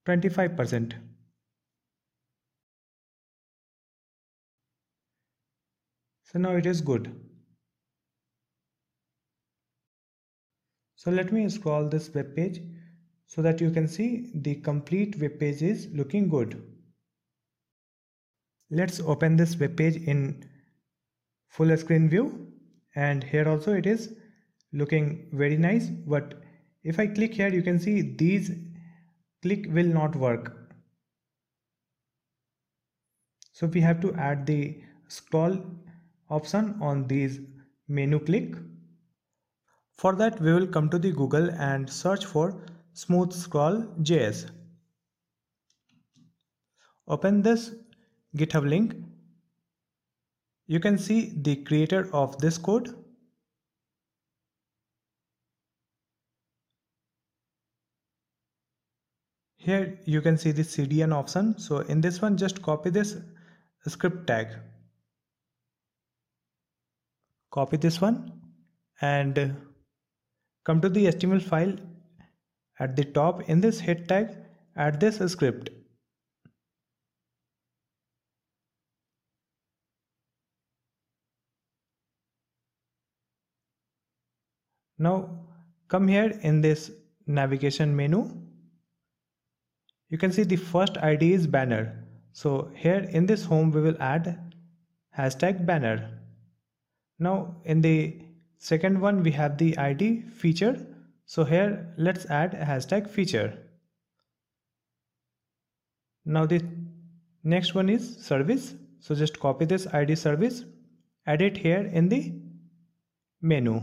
25 percent so now it is good so let me scroll this web page so that you can see the complete web page is looking good let's open this web page in full screen view and here also it is looking very nice but if I click here you can see these click will not work so we have to add the scroll option on these menu click for that we will come to the Google and search for smooth scroll JS open this github link you can see the creator of this code here you can see the cdn option so in this one just copy this script tag copy this one and come to the html file at the top in this head tag add this script now come here in this navigation menu you can see the first id is banner so here in this home we will add hashtag banner now in the second one we have the id feature so here let's add hashtag feature now the next one is service so just copy this id service add it here in the menu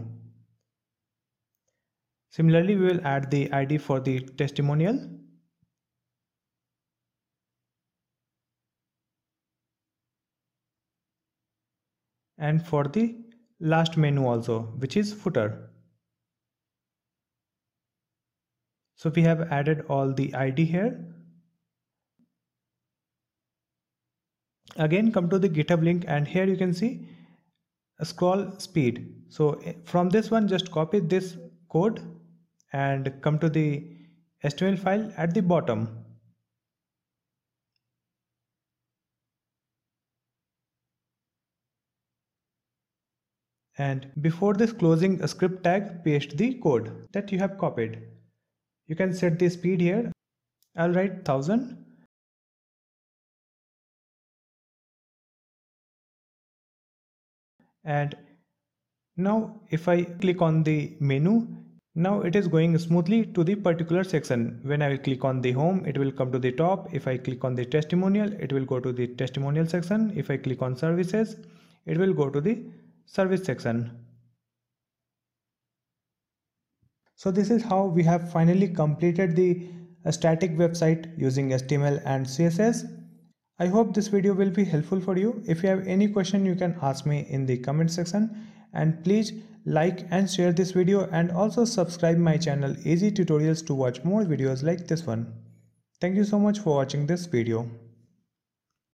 similarly we will add the id for the testimonial and for the last menu also which is footer so we have added all the id here again come to the github link and here you can see scroll speed so eh, from this one just copy this code and come to the html file at the bottom and before this closing a script tag paste the code that you have copied you can set the speed here I'll write 1000 and now if I click on the menu now it is going smoothly to the particular section when I will click on the home it will come to the top if I click on the testimonial it will go to the testimonial section if I click on services it will go to the service section. So this is how we have finally completed the uh, static website using HTML and CSS. I hope this video will be helpful for you. If you have any question you can ask me in the comment section and please like and share this video and also subscribe my channel easy tutorials to watch more videos like this one. Thank you so much for watching this video.